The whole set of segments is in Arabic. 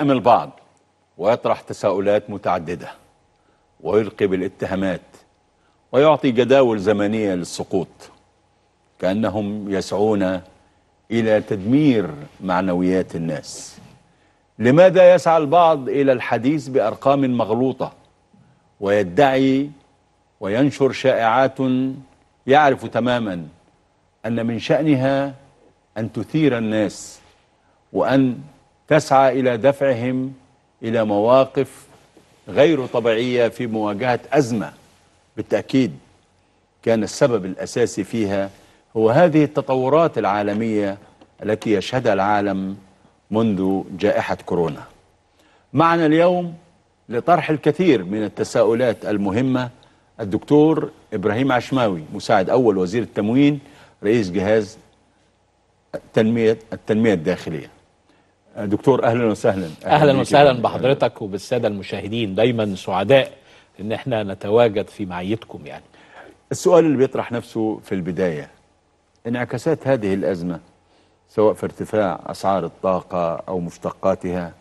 يتهم البعض ويطرح تساؤلات متعددة ويلقي بالاتهامات ويعطي جداول زمنية للسقوط كأنهم يسعون إلى تدمير معنويات الناس لماذا يسعى البعض إلى الحديث بأرقام مغلوطة ويدعي وينشر شائعات يعرف تماما أن من شأنها أن تثير الناس وأن تسعى إلى دفعهم إلى مواقف غير طبيعية في مواجهة أزمة بالتأكيد كان السبب الأساسي فيها هو هذه التطورات العالمية التي يشهدها العالم منذ جائحة كورونا معنا اليوم لطرح الكثير من التساؤلات المهمة الدكتور إبراهيم عشماوي مساعد أول وزير التموين رئيس جهاز التنمية, التنمية الداخلية دكتور اهلا وسهلا اهلا, أهلاً وسهلا بحضرتك وبالساده المشاهدين دايما سعداء ان احنا نتواجد في معيتكم يعني السؤال اللي بيطرح نفسه في البدايه انعكاسات هذه الازمه سواء في ارتفاع اسعار الطاقه او مشتقاتها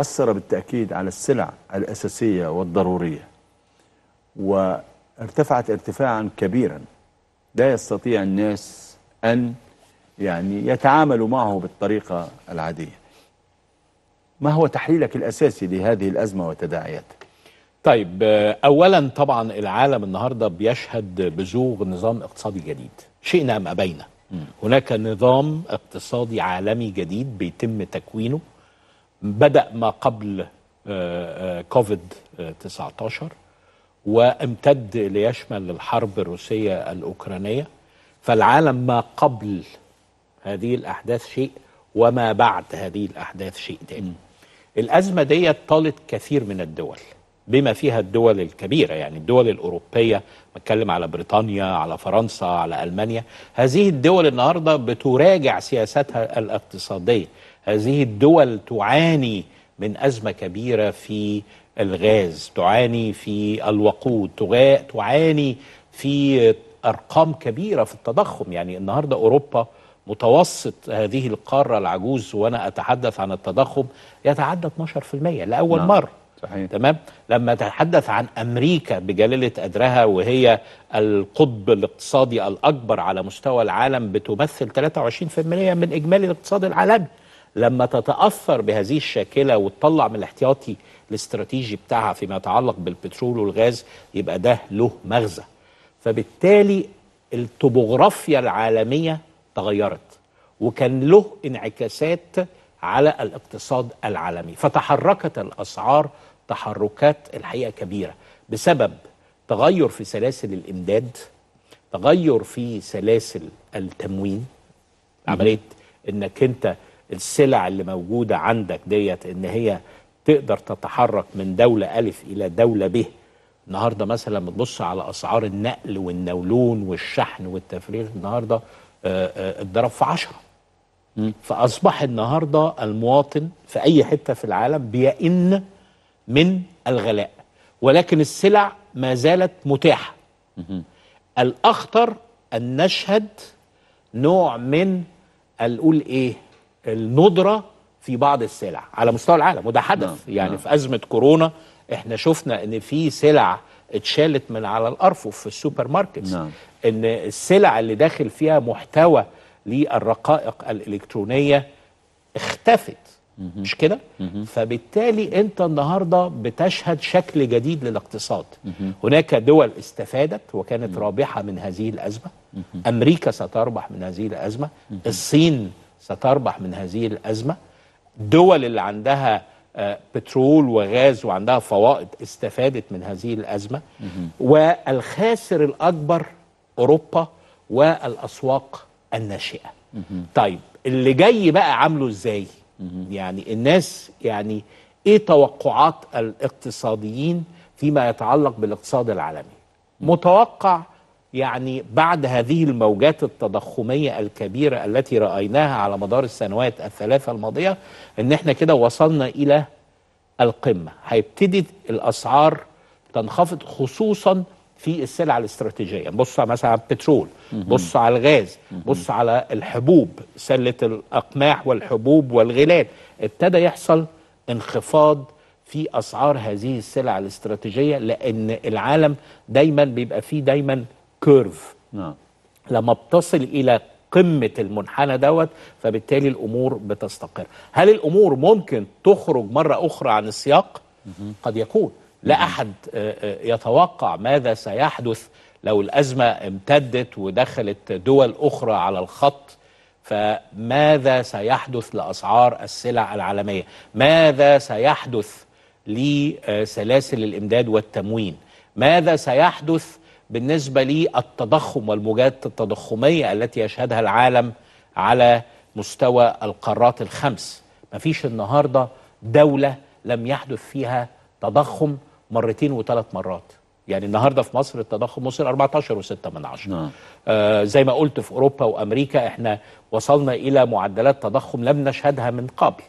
اثر بالتاكيد على السلع الاساسيه والضروريه وارتفعت ارتفاعا كبيرا لا يستطيع الناس ان يعني يتعاملوا معه بالطريقه العاديه ما هو تحليلك الأساسي لهذه الأزمة وتداعياتها؟ طيب آه، أولا طبعا العالم النهاردة بيشهد بزوغ نظام اقتصادي جديد شئنا أم أبينا هناك نظام اقتصادي عالمي جديد بيتم تكوينه بدأ ما قبل آه، آه، كوفيد 19 وامتد ليشمل الحرب الروسية الأوكرانية فالعالم ما قبل هذه الأحداث شيء وما بعد هذه الأحداث شيء تاني الأزمة دي طالت كثير من الدول بما فيها الدول الكبيرة يعني الدول الأوروبية بتكلم على بريطانيا على فرنسا على ألمانيا هذه الدول النهاردة بتراجع سياساتها الاقتصادية هذه الدول تعاني من أزمة كبيرة في الغاز تعاني في الوقود تعاني في أرقام كبيرة في التضخم يعني النهاردة أوروبا متوسط هذه القارة العجوز وأنا أتحدث عن التضخم يتعدى 12% لأول نعم. مرة صحيح. تمام لما تحدث عن امريكا بجلاله قدرها وهي القطب الاقتصادي الاكبر على مستوى العالم بتمثل 23% من اجمالي الاقتصاد العالمي لما تتاثر بهذه الشاكله وتطلع من الاحتياطي الاستراتيجي بتاعها فيما يتعلق بالبترول والغاز يبقى ده له مغزى فبالتالي التوبوغرافيا العالميه تغيرت وكان له انعكاسات على الاقتصاد العالمي فتحركت الاسعار تحركات الحقيقه كبيره بسبب تغير في سلاسل الامداد تغير في سلاسل التموين عمليه انك انت السلع اللي موجوده عندك ديت ان هي تقدر تتحرك من دوله الف الى دوله ب النهارده مثلا بتبص على اسعار النقل والنولون والشحن والتفريغ النهارده اتضرب آه، آه، في 10 فاصبح النهارده المواطن في اي حته في العالم بيئن من الغلاء ولكن السلع ما زالت متاحه الاخطر ان نشهد نوع من نقول ايه الندره في بعض السلع على مستوى العالم وده حدث نعم، يعني نعم. في ازمه كورونا احنا شفنا ان في سلع اتشالت من على الارفف في السوبر ماركتس نعم. ان السلع اللي داخل فيها محتوى للرقائق الالكترونيه اختفت مش كده فبالتالي انت النهارده بتشهد شكل جديد للاقتصاد هناك دول استفادت وكانت رابحه من هذه الازمه امريكا ستربح من هذه الازمه الصين ستربح من هذه الازمه دول اللي عندها آه، بترول وغاز وعندها فوائد استفادت من هذه الأزمة والخاسر الأكبر أوروبا والأسواق الناشئة طيب اللي جاي بقى عامله إزاي يعني الناس يعني إيه توقعات الاقتصاديين فيما يتعلق بالاقتصاد العالمي متوقع يعني بعد هذه الموجات التضخمية الكبيرة التي رأيناها على مدار السنوات الثلاثة الماضية ان احنا كده وصلنا الى القمة هيبتدي الأسعار تنخفض خصوصا في السلع الاستراتيجية بص مثلا على البترول بص على الغاز بص على الحبوب سلة الأقماح والحبوب والغلال ابتدى يحصل انخفاض في أسعار هذه السلع الاستراتيجية لأن العالم دايما بيبقى فيه دايما كيرف نعم لما بتصل الى قمه المنحنى دوت فبالتالي الامور بتستقر هل الامور ممكن تخرج مره اخرى عن السياق قد يكون لا احد آه، آه، يتوقع ماذا سيحدث لو الازمه امتدت ودخلت دول اخرى على الخط فماذا سيحدث لاسعار السلع العالميه ماذا سيحدث لسلاسل الامداد والتموين ماذا سيحدث بالنسبة للتضخم والموجات التضخمية التي يشهدها العالم على مستوى القارات الخمس مفيش النهاردة دولة لم يحدث فيها تضخم مرتين وثلاث مرات يعني النهارده في مصر التضخم وصل 14 و6 من عشر نعم. آه زي ما قلت في اوروبا وامريكا احنا وصلنا الى معدلات تضخم لم نشهدها من قبل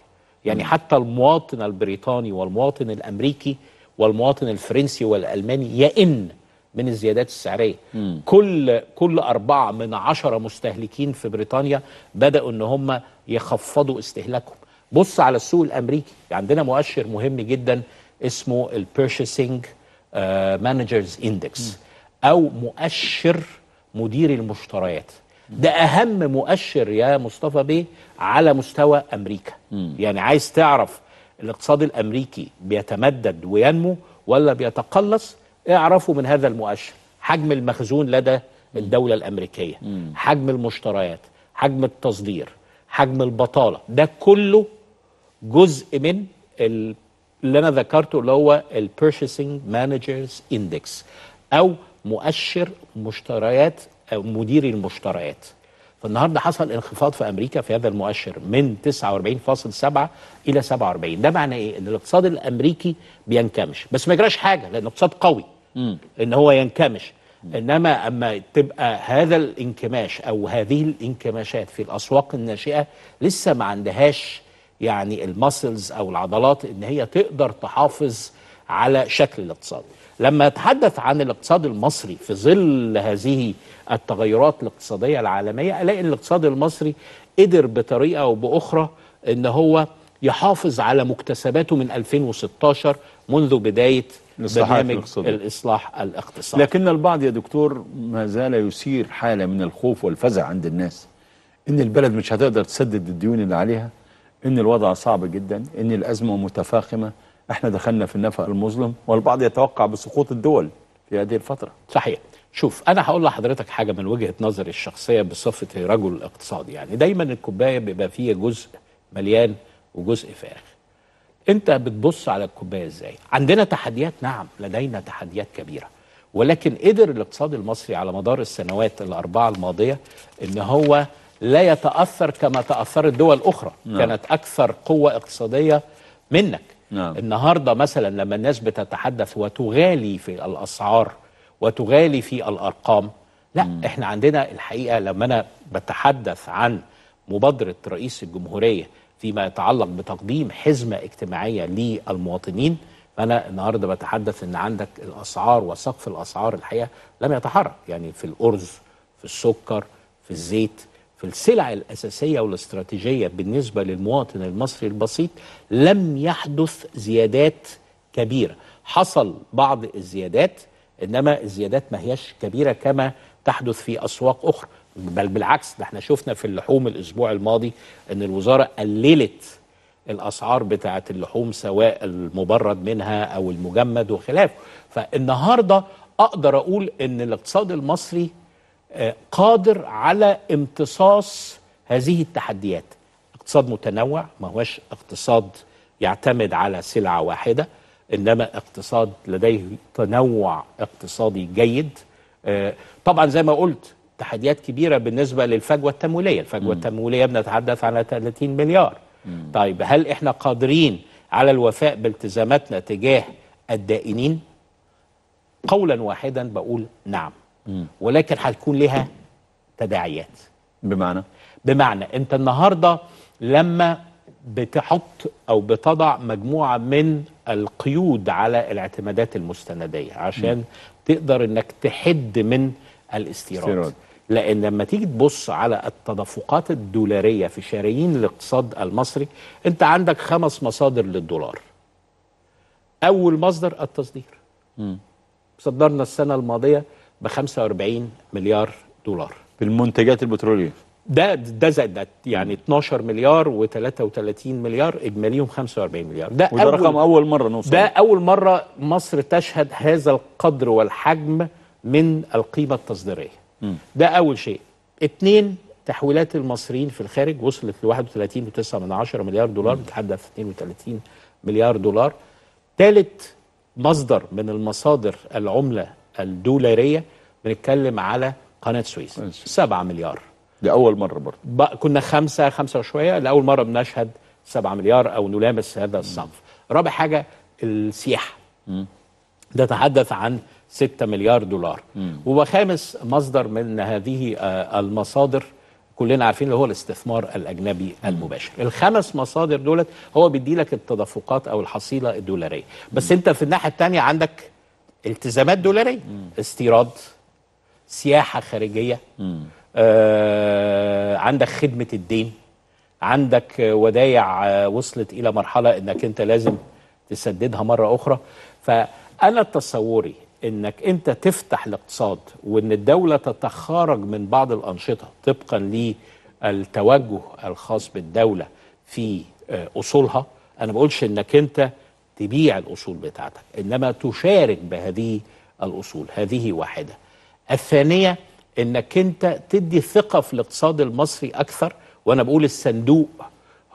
يعني م. نعم. حتى المواطن البريطاني والمواطن الامريكي والمواطن الفرنسي والالماني يئن من الزيادات السعريه مم. كل كل أربعة من عشرة مستهلكين في بريطانيا بدأوا ان هم يخفضوا استهلاكهم بص على السوق الامريكي عندنا مؤشر مهم جدا اسمه البيرشيسنج مانجرز اندكس او مؤشر مدير المشتريات ده اهم مؤشر يا مصطفى بيه على مستوى امريكا مم. يعني عايز تعرف الاقتصاد الامريكي بيتمدد وينمو ولا بيتقلص اعرفوا من هذا المؤشر حجم المخزون لدى الدولة الأمريكية حجم المشتريات حجم التصدير حجم البطالة ده كله جزء من اللي أنا ذكرته اللي هو البيرشيسنج مانجرز اندكس أو مؤشر مشتريات أو مدير المشتريات فالنهارده حصل انخفاض في امريكا في هذا المؤشر من 49.7 الى 47 ده معنى ايه ان الاقتصاد الامريكي بينكمش بس ما يجراش حاجه لان الاقتصاد قوي ان هو ينكمش انما اما تبقى هذا الانكماش او هذه الانكماشات في الاسواق الناشئه لسه ما عندهاش يعني المسلز او العضلات ان هي تقدر تحافظ على شكل الاقتصاد لما اتحدث عن الاقتصاد المصري في ظل هذه التغيرات الاقتصاديه العالميه الاقي ان الاقتصاد المصري قدر بطريقه او باخرى ان هو يحافظ على مكتسباته من 2016 منذ بداية برنامج الإصلاح الاقتصادي لكن البعض يا دكتور ما زال يثير حالة من الخوف والفزع عند الناس إن البلد مش هتقدر تسدد الديون اللي عليها إن الوضع صعب جدا إن الأزمة متفاخمة إحنا دخلنا في النفق المظلم والبعض يتوقع بسقوط الدول في هذه الفترة صحيح شوف انا هقول لحضرتك حاجه من وجهه نظري الشخصيه بصفتي رجل اقتصادي يعني دايما الكوبايه بيبقى فيها جزء مليان وجزء فارغ انت بتبص على الكوبايه ازاي عندنا تحديات نعم لدينا تحديات كبيره ولكن قدر الاقتصاد المصري على مدار السنوات الاربعه الماضيه ان هو لا يتاثر كما تاثرت دول اخرى نعم. كانت اكثر قوه اقتصاديه منك نعم. النهارده مثلا لما الناس بتتحدث وتغالي في الاسعار وتغالي في الارقام لا م. احنا عندنا الحقيقه لما انا بتحدث عن مبادره رئيس الجمهوريه فيما يتعلق بتقديم حزمة اجتماعية للمواطنين فأنا النهاردة بتحدث أن عندك الأسعار وسقف الأسعار الحقيقة لم يتحرك يعني في الأرز في السكر في الزيت في السلع الأساسية والاستراتيجية بالنسبة للمواطن المصري البسيط لم يحدث زيادات كبيرة حصل بعض الزيادات إنما الزيادات ما هيش كبيرة كما تحدث في أسواق أخرى بل بالعكس ده احنا شفنا في اللحوم الاسبوع الماضي ان الوزاره قللت الاسعار بتاعه اللحوم سواء المبرد منها او المجمد وخلافه فالنهارده اقدر اقول ان الاقتصاد المصري آه، قادر على امتصاص هذه التحديات اقتصاد متنوع ما هوش اقتصاد يعتمد على سلعه واحده انما اقتصاد لديه تنوع اقتصادي جيد آه، طبعا زي ما قلت تحديات كبيرة بالنسبة للفجوة التمويلية الفجوة التمويلية بنتحدث على 30 مليار طيب هل إحنا قادرين على الوفاء بالتزاماتنا تجاه الدائنين قولا واحدا بقول نعم ولكن هتكون لها تداعيات بمعنى بمعنى انت النهارده لما بتحط او بتضع مجموعه من القيود على الاعتمادات المستنديه عشان مم. تقدر انك تحد من الاستيراد لان لما تيجي تبص على التدفقات الدولاريه في شرايين الاقتصاد المصري انت عندك خمس مصادر للدولار اول مصدر التصدير م. صدرنا السنه الماضيه ب 45 مليار دولار بالمنتجات البتروليه ده ده زاد ده يعني 12 مليار و33 مليار اجماليهم 45 مليار ده وده أول رقم اول مره نوصل ده اول مره مصر تشهد هذا القدر والحجم من القيمه التصديريه ده أول شيء اتنين تحويلات المصريين في الخارج وصلت ل 31.9 مليار دولار بتحدث 32 مليار دولار ثالث مصدر من المصادر العملة الدولارية بنتكلم على قناة سويس 7 مليار دي أول مرة برضه كنا خمسة خمسة وشوية لأول مرة بنشهد 7 مليار أو نلامس هذا الصنف رابع حاجة السياحة نتحدث عن 6 مليار دولار وخامس مصدر من هذه آه، المصادر كلنا عارفين اللي هو الاستثمار الاجنبي المباشر الخمس مصادر دولت هو بيدي لك التدفقات او الحصيله الدولاريه بس انت في الناحيه الثانيه عندك التزامات دولاريه استيراد سياحه خارجيه آه عندك خدمه الدين عندك ودايع آه، وصلت الى مرحله انك انت لازم تسددها مره اخرى فانا تصوري انك انت تفتح الاقتصاد وان الدوله تتخارج من بعض الانشطه طبقا للتوجه الخاص بالدوله في آه، اصولها انا ما بقولش انك انت تبيع الاصول بتاعتك انما تشارك بهذه الاصول هذه واحده الثانيه انك انت تدي ثقه في الاقتصاد المصري اكثر وانا بقول الصندوق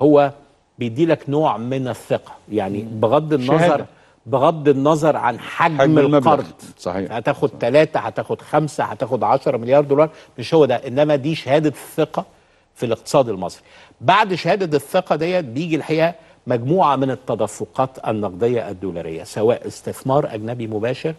هو بيدي لك نوع من الثقه يعني بغض النظر شهادة. بغض النظر عن حجم, حجم القرض صحيح هتاخد ثلاثة هتاخد خمسة هتاخد عشرة مليار دولار مش هو ده إنما دي شهادة الثقة في الاقتصاد المصري بعد شهادة الثقة ديت بيجي الحقيقة مجموعة من التدفقات النقدية الدولارية سواء استثمار أجنبي مباشر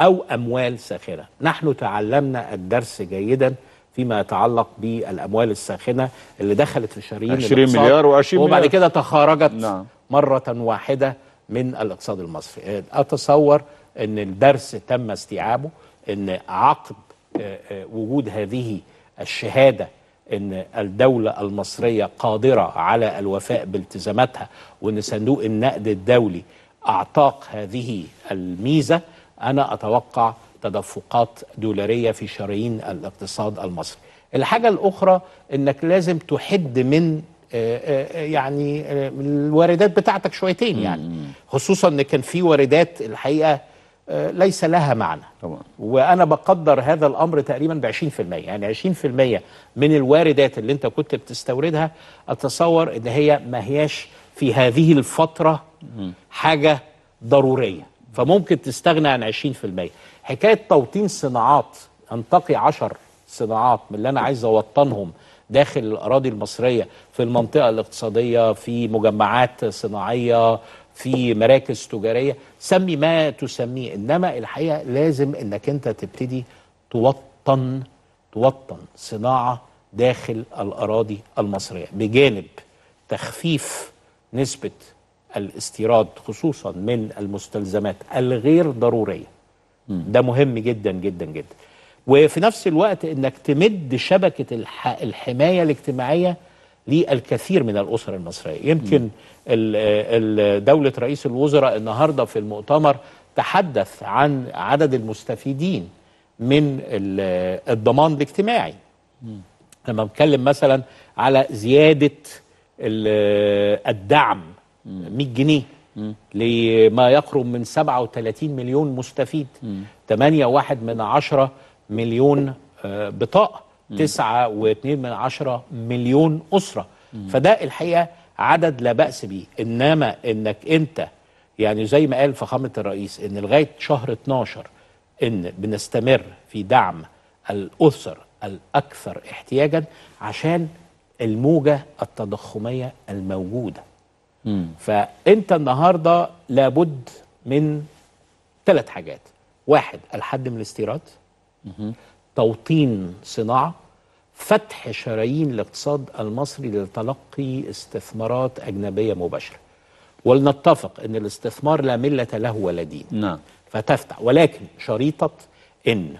أو أموال ساخنة نحن تعلمنا الدرس جيداً فيما يتعلق بالاموال الساخنه اللي دخلت في شرايين 20 مليار و20 مليار وبعد كده تخرجت نعم. مره واحده من الاقتصاد المصري إيه، اتصور ان الدرس تم استيعابه ان عقب آه، آه، وجود هذه الشهاده ان الدوله المصريه قادره على الوفاء بالتزاماتها وان صندوق النقد الدولي اعتاق هذه الميزه انا اتوقع تدفقات دولاريه في شرايين الاقتصاد المصري الحاجه الاخرى انك لازم تحد من آه، آه، آه، يعني الواردات بتاعتك شويتين يعني خصوصا ان كان في واردات الحقيقه ليس لها معنى طبعا. وانا بقدر هذا الامر تقريبا ب 20% يعني 20% من الواردات اللي انت كنت بتستوردها اتصور ان هي ما هياش في هذه الفتره حاجه ضروريه فممكن تستغنى عن 20% حكايه توطين صناعات انتقي 10 صناعات من اللي انا عايز اوطنهم داخل الأراضي المصرية في المنطقة الاقتصادية في مجمعات صناعية في مراكز تجارية سمي ما تسميه إنما الحقيقة لازم إنك أنت تبتدي توطن توطن صناعة داخل الأراضي المصرية بجانب تخفيف نسبة الاستيراد خصوصا من المستلزمات الغير ضرورية ده مهم جدا جدا جدا وفي نفس الوقت انك تمد شبكه الحمايه الاجتماعيه للكثير من الاسر المصريه يمكن دوله رئيس الوزراء النهارده في المؤتمر تحدث عن عدد المستفيدين من الضمان الاجتماعي لما بتكلم مثلا على زياده الدعم 100 جنيه لما يقرب من 37 مليون مستفيد 8.1 من عشرة مليون آه، بطاقه تسعة واتنين من عشرة مليون اسره فده الحقيقه عدد لا باس بيه انما انك انت يعني زي ما قال فخامه الرئيس ان لغايه شهر 12 ان بنستمر في دعم الاسر الاكثر احتياجا عشان الموجه التضخميه الموجوده مم. فانت النهارده لابد من ثلاث حاجات واحد الحد من الاستيراد توطين صناعه فتح شرايين الاقتصاد المصري لتلقي استثمارات اجنبيه مباشره ولنتفق ان الاستثمار لا مله له ولا دين نعم فتفتح ولكن شريطه ان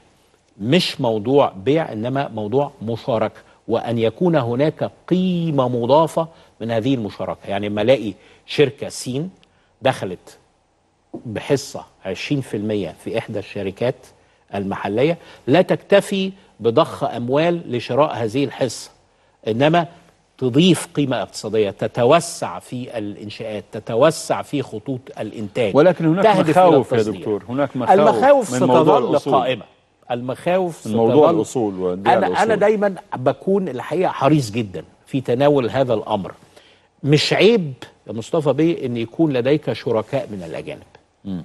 مش موضوع بيع انما موضوع مشاركه وان يكون هناك قيمه مضافه من هذه المشاركه يعني لما الاقي شركه سين دخلت بحصه 20% في احدى الشركات المحلية لا تكتفي بضخ أموال لشراء هذه الحصة إنما تضيف قيمة اقتصادية تتوسع في الإنشاءات تتوسع في خطوط الإنتاج ولكن هناك مخاوف يا دكتور هناك مخاوف المخاوف ستظل قائمة المخاوف من موضوع الأصول أنا, الأصول. أنا دايما بكون الحقيقة حريص جدا في تناول هذا الأمر مش عيب يا مصطفى بيه أن يكون لديك شركاء من الأجانب م.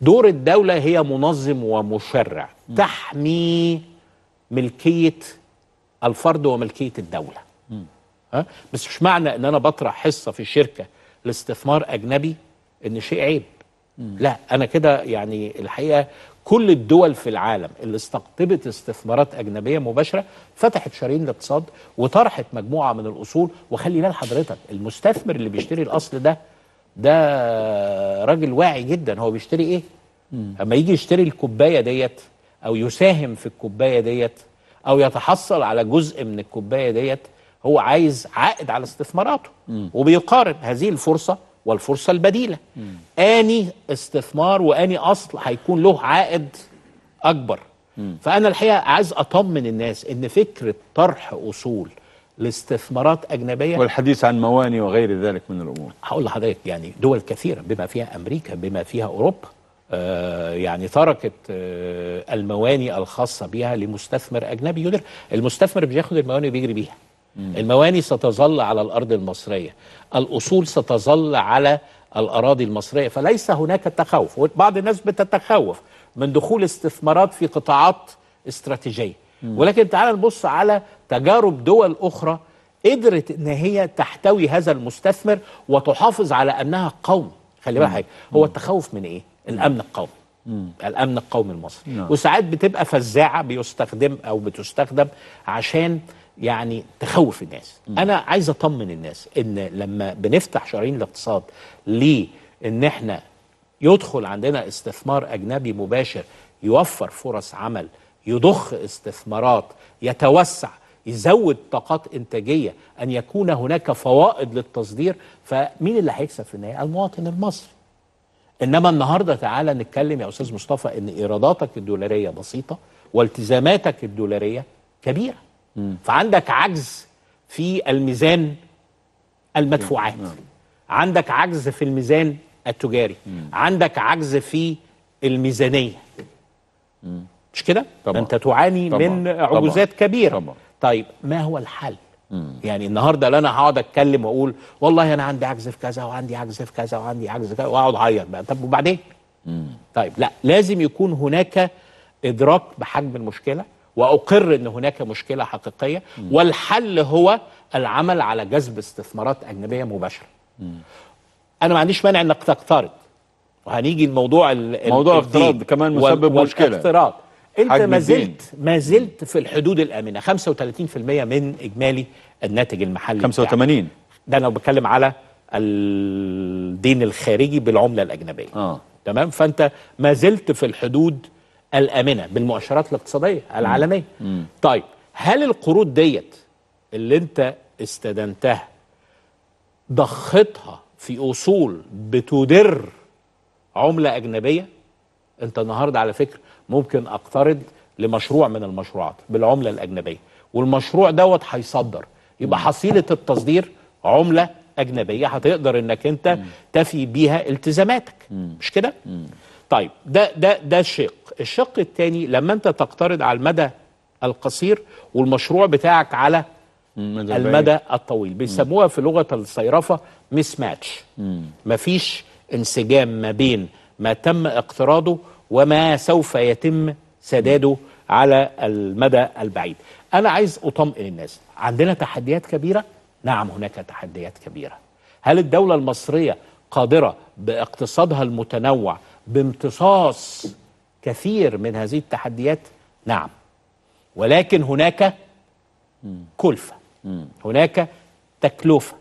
دور الدولة هي منظم ومشرع تحمي ملكية الفرد وملكية الدولة ها؟ بس مش معنى ان انا بطرح حصة في الشركة لاستثمار اجنبي ان شيء عيب لا انا كده يعني الحقيقة كل الدول في العالم اللي استقطبت استثمارات اجنبيه مباشره فتحت شرايين الاقتصاد وطرحت مجموعه من الاصول وخلي بال حضرتك المستثمر اللي بيشتري الاصل ده ده راجل واعي جدا هو بيشتري ايه مم. اما يجي يشتري الكوبايه ديت او يساهم في الكوبايه ديت او يتحصل على جزء من الكوبايه ديت هو عايز عائد على استثماراته مم. وبيقارن هذه الفرصه والفرصه البديله مم. اني استثمار واني اصل هيكون له عائد اكبر مم. فانا الحقيقه عايز اطمن الناس ان فكره طرح اصول لاستثمارات أجنبية والحديث عن مواني وغير ذلك من الأمور هقول لحضرتك يعني دول كثيرة بما فيها أمريكا بما فيها أوروبا آه يعني تركت آه المواني الخاصة بها لمستثمر أجنبي يدر المستثمر بياخد المواني وبيجري بيها المواني ستظل على الأرض المصرية الأصول ستظل على الأراضي المصرية فليس هناك تخوف بعض الناس بتتخوف من دخول استثمارات في قطاعات استراتيجية ولكن تعال نبص على تجارب دول أخرى قدرت ان هي تحتوي هذا المستثمر وتحافظ على أنها قوم خلي بالك هو التخوف من إيه؟ الأمن القومي الأمن القومي المصري نعم. وساعات بتبقى فزاعة بيستخدم أو بتستخدم عشان يعني تخوف الناس مم. أنا عايز أطمن الناس إن لما بنفتح شرايين الاقتصاد لإن إحنا يدخل عندنا استثمار أجنبي مباشر يوفر فرص عمل يضخ استثمارات يتوسع يزود طاقات انتاجيه ان يكون هناك فوائد للتصدير فمين اللي هيكسب في النهايه المواطن المصري انما النهارده تعالى نتكلم يا استاذ مصطفى ان ايراداتك الدولاريه بسيطه والتزاماتك الدولاريه كبيره م. فعندك عجز في الميزان المدفوعات م. نعم. عندك عجز في الميزان التجاري م. عندك عجز في الميزانيه مش كده؟ انت تعاني طبعًا. من عجوزات طبعًا. كبيره طبعًا. طيب ما هو الحل؟ مم. يعني النهارده لا انا هقعد اتكلم واقول والله انا عندي عجز في كذا وعندي عجز في كذا وعندي عجز كذا واقعد اعيط بقى طب وبعدين؟ مم. طيب لا لازم يكون هناك ادراك بحجم المشكله واقر ان هناك مشكله حقيقيه مم. والحل هو العمل على جذب استثمارات اجنبيه مباشره. مم. انا ما عنديش مانع انك تقترض وهنيجي لموضوع موضوع الافتراض كمان مسبب مشكله. والافتراض انت ما زلت ما زلت في الحدود الامنه 35% من اجمالي الناتج المحلي 85 ده انا بتكلم على الدين الخارجي بالعمله الاجنبيه اه تمام فانت ما زلت في الحدود الامنه بالمؤشرات الاقتصاديه العالميه مم. طيب هل القروض ديت اللي انت استدنتها ضختها في اصول بتدر عمله اجنبيه انت النهارده على فكره ممكن اقترض لمشروع من المشروعات بالعمله الاجنبيه والمشروع دوت هيصدر يبقى حصيله التصدير عمله اجنبيه هتقدر انك انت تفي بيها التزاماتك مش كده طيب ده ده ده الشق الشق الثاني لما انت تقترض على المدى القصير والمشروع بتاعك على المدى الطويل بيسموها في لغه الصيرفه مسماتش ماتش مفيش انسجام ما بين ما تم اقتراضه وما سوف يتم سداده على المدى البعيد أنا عايز أطمئن الناس عندنا تحديات كبيرة نعم هناك تحديات كبيرة هل الدولة المصرية قادرة باقتصادها المتنوع بامتصاص كثير من هذه التحديات نعم ولكن هناك كلفة هناك تكلفة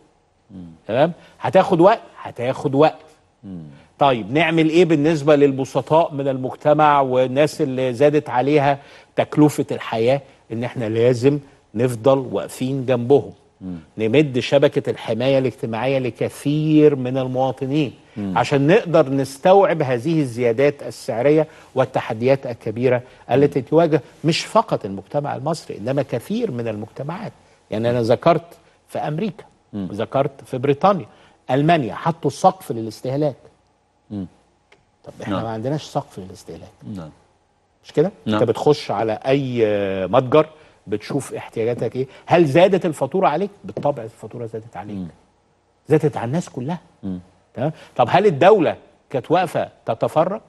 تمام هتاخد وقت هتاخد وقت طيب نعمل ايه بالنسبه للبسطاء من المجتمع والناس اللي زادت عليها تكلفه الحياه ان احنا لازم نفضل واقفين جنبهم نمد شبكه الحمايه الاجتماعيه لكثير من المواطنين عشان نقدر نستوعب هذه الزيادات السعريه والتحديات الكبيره التي تواجه مش فقط المجتمع المصري انما كثير من المجتمعات يعني انا ذكرت في امريكا ذكرت في بريطانيا المانيا حطوا سقف للاستهلاك طب احنا نعم. ما عندناش سقف للاستهلاك نعم مش كده؟ نعم. انت بتخش على اي متجر بتشوف احتياجاتك ايه هل زادت الفاتوره عليك بالطبع الفاتوره زادت عليك مم. زادت على الناس كلها تمام طب هل الدوله كانت واقفه تتفرج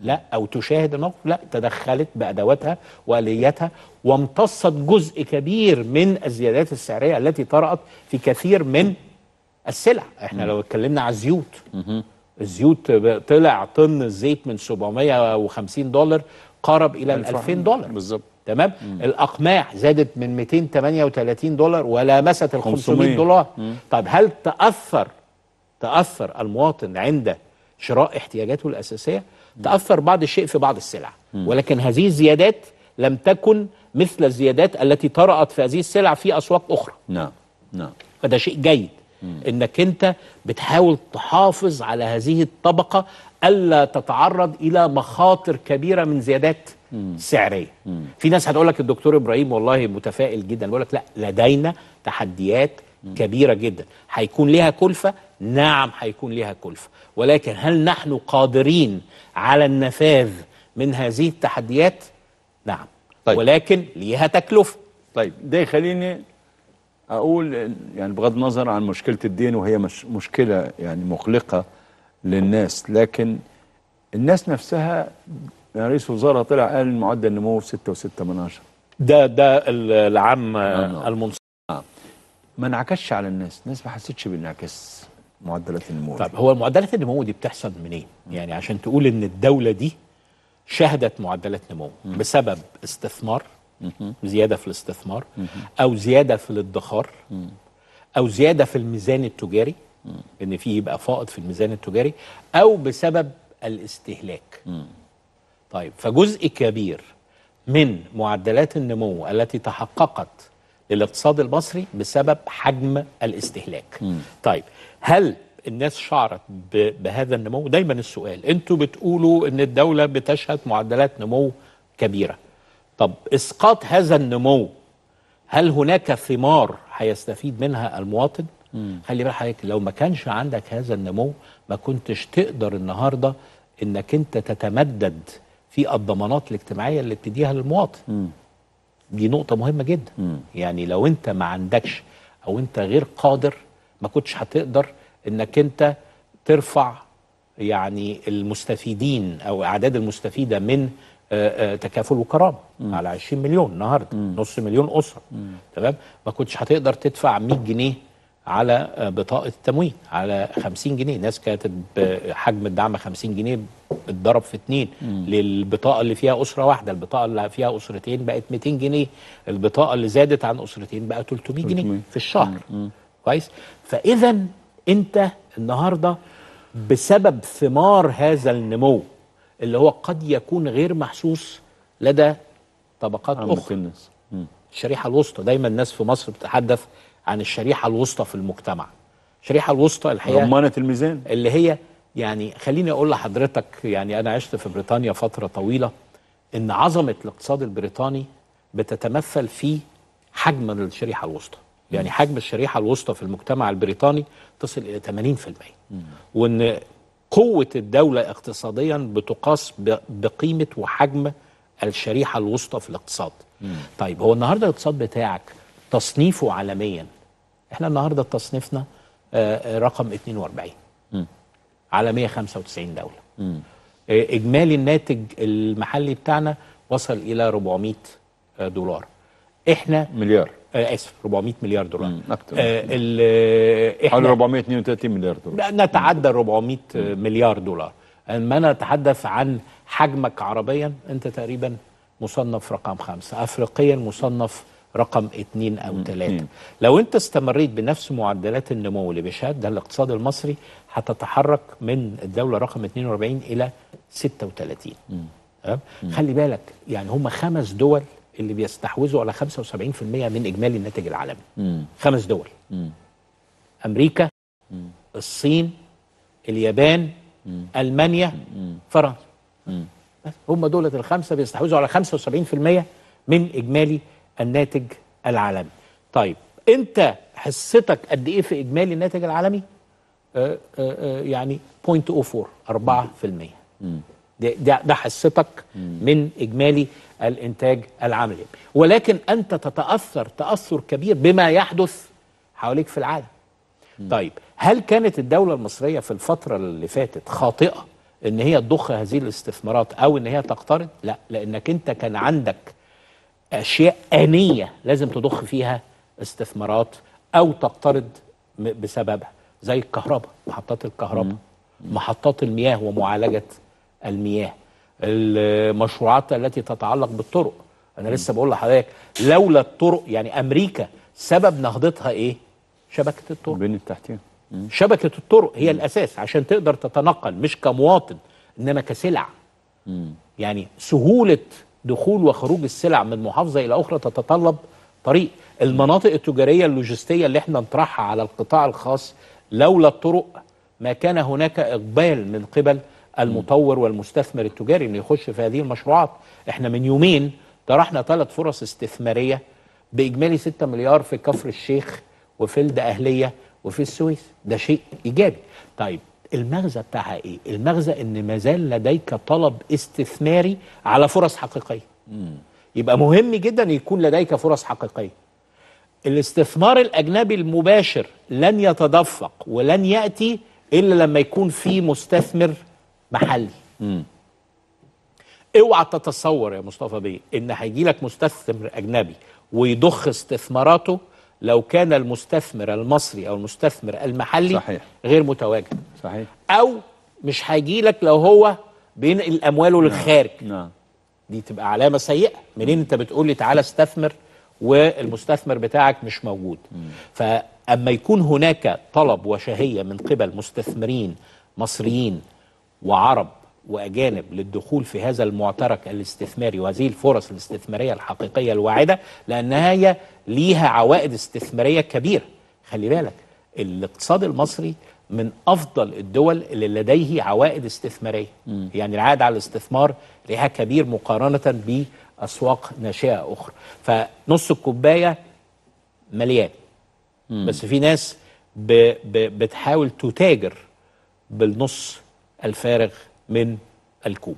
لا او تشاهد الموقف لا تدخلت بادواتها والياتها وامتصت جزء كبير من الزيادات السعريه التي طرات في كثير من السلع احنا مم. لو اتكلمنا على الزيوت مم. الزيوت طلع طن الزيت من 750 دولار قرب الى 2000 دولار بالظبط تمام مم. الاقماع زادت من 238 دولار ولامست ال 500 دولار مم. طب هل تاثر تاثر المواطن عند شراء احتياجاته الاساسيه مم. تاثر بعض الشيء في بعض السلع مم. ولكن هذه الزيادات لم تكن مثل الزيادات التي طرأت في هذه السلع في اسواق اخرى نعم نعم فده شيء جيد مم. انك انت بتحاول تحافظ على هذه الطبقه الا تتعرض الى مخاطر كبيره من زيادات مم. سعريه مم. في ناس هتقول لك الدكتور ابراهيم والله متفائل جدا بقول لك لا لدينا تحديات كبيره جدا هيكون ليها كلفه نعم هيكون ليها كلفه ولكن هل نحن قادرين على النفاذ من هذه التحديات نعم طيب. ولكن ليها تكلفه طيب ده يخليني اقول يعني بغض النظر عن مشكله الدين وهي مش مشكله يعني مقلقه للناس لكن الناس نفسها يعني رئيس وزراء طلع قال معدل النمو 6.6 ده ده العام آه، آه. المنصف آه. ما انعكسش على الناس الناس ما حسيتش بانعكاس معدلات النمو طب هو معدلات النمو دي بتحصل منين يعني عشان تقول ان الدوله دي شهدت معدلات نمو بسبب استثمار زياده في الاستثمار او زياده في الادخار او زياده في الميزان التجاري ان في يبقى فائض في الميزان التجاري او بسبب الاستهلاك طيب فجزء كبير من معدلات النمو التي تحققت للاقتصاد المصري بسبب حجم الاستهلاك طيب هل الناس شعرت بهذا النمو دايما السؤال انتوا بتقولوا ان الدولة بتشهد معدلات نمو كبيرة طب اسقاط هذا النمو هل هناك ثمار هيستفيد منها المواطن؟ مم. خلي بالك حضرتك لو ما كانش عندك هذا النمو ما كنتش تقدر النهارده انك انت تتمدد في الضمانات الاجتماعيه اللي بتديها للمواطن. مم. دي نقطة مهمة جدا مم. يعني لو انت ما عندكش او انت غير قادر ما كنتش هتقدر انك انت ترفع يعني المستفيدين او اعداد المستفيدة من آه، آه، تكافل وكرامه مم. على 20 مليون النهارده نص مليون اسره تمام ما كنتش هتقدر تدفع 100 جنيه على آه، بطاقه التموين على 50 جنيه ناس كانت حجم الدعم 50 جنيه اتضرب في اتنين مم. للبطاقه اللي فيها اسره واحده البطاقه اللي فيها اسرتين بقت 200 جنيه البطاقه اللي زادت عن اسرتين بقت 300 جنيه مم. في الشهر كويس فاذا انت النهارده بسبب ثمار هذا النمو اللي هو قد يكون غير محسوس لدى طبقات اخرى الناس الشريحه الوسطى دايما الناس في مصر بتتحدث عن الشريحه الوسطى في المجتمع الشريحه الوسطى الحقيقه رمانه الميزان اللي هي يعني خليني اقول لحضرتك يعني انا عشت في بريطانيا فتره طويله ان عظمه الاقتصاد البريطاني بتتمثل في حجم الشريحه الوسطى يعني حجم الشريحه الوسطى في المجتمع البريطاني تصل الى 80% وان قوة الدولة اقتصاديا بتقاس بقيمة وحجم الشريحة الوسطى في الاقتصاد مم. طيب هو النهاردة الاقتصاد بتاعك تصنيفه عالميا احنا النهاردة تصنيفنا آه، آه، رقم 42 مم. على 195 دولة مم. آه، إجمالي الناتج المحلي بتاعنا وصل إلى 400 دولار احنا مليار آه اسف 400 مليار دولار اكتر آه حوالي 432 مليار دولار نتعدى 400 مم. مليار دولار لما نتحدث عن حجمك عربيا انت تقريبا مصنف رقم خمسة افريقيا مصنف رقم اثنين او ثلاثة لو انت استمريت بنفس معدلات النمو اللي بيشهدها الاقتصاد المصري هتتحرك من الدولة رقم 42 الى 36 مم. خلي بالك يعني هم خمس دول اللي بيستحوذوا على 75% من اجمالي الناتج العالمي مم. خمس دول مم. امريكا مم. الصين اليابان مم. المانيا مم. فرنسا مم. هم دولة الخمسه بيستحوذوا على 75% من اجمالي الناتج العالمي طيب انت حصتك قد ايه في اجمالي الناتج العالمي آآ آه، آآ آه، آه، يعني 0.04 4% ده, ده, ده حصتك من إجمالي الإنتاج العملي ولكن أنت تتأثر تأثر كبير بما يحدث حواليك في العالم طيب هل كانت الدولة المصرية في الفترة اللي فاتت خاطئة ان هي تضخ هذه الاستثمارات او ان هي تقترض لا لانك انت كان عندك اشياء انيه لازم تضخ فيها استثمارات او تقترض بسببها زي الكهرباء محطات الكهرباء محطات المياه ومعالجه المياه المشروعات التي تتعلق بالطرق انا لسه بقول لحضرتك لولا الطرق يعني امريكا سبب نهضتها ايه شبكه الطرق البنيه التحتيه شبكه الطرق هي مم. الاساس عشان تقدر تتنقل مش كمواطن انما كسلع مم. يعني سهوله دخول وخروج السلع من محافظه الى اخرى تتطلب طريق المناطق التجاريه اللوجستيه اللي احنا نطرحها على القطاع الخاص لولا الطرق ما كان هناك اقبال من قبل المطور والمستثمر التجاري انه يخش في هذه المشروعات احنا من يومين طرحنا ثلاث فرص استثماريه باجمالي 6 مليار في كفر الشيخ وفي الاهليه وفي السويس ده شيء ايجابي طيب المغزى بتاعها ايه المغزى ان ما زال لديك طلب استثماري على فرص حقيقيه يبقى مهم جدا يكون لديك فرص حقيقيه الاستثمار الاجنبي المباشر لن يتدفق ولن ياتي الا لما يكون في مستثمر محلي اوعى تتصور يا مصطفى بيه ان هيجي لك مستثمر اجنبي ويضخ استثماراته لو كان المستثمر المصري او المستثمر المحلي صحيح. غير متواجد صحيح او مش هيجي لك لو هو بينقل امواله للخارج نعم. نعم دي تبقى علامه سيئه منين انت بتقول لي تعالى استثمر والمستثمر بتاعك مش موجود م. فاما يكون هناك طلب وشهيه من قبل مستثمرين مصريين وعرب وأجانب للدخول في هذا المعترك الاستثماري وهذه الفرص الاستثمارية الحقيقية الواعدة لأنها هي ليها عوائد استثمارية كبيرة خلي بالك الاقتصاد المصري من افضل الدول اللي لديه عوائد استثماريه م. يعني العائد على الاستثمار لها كبير مقارنه باسواق ناشئه اخرى فنص الكوبايه مليان م. بس في ناس ب ب بتحاول تتاجر بالنص الفارغ من الكوب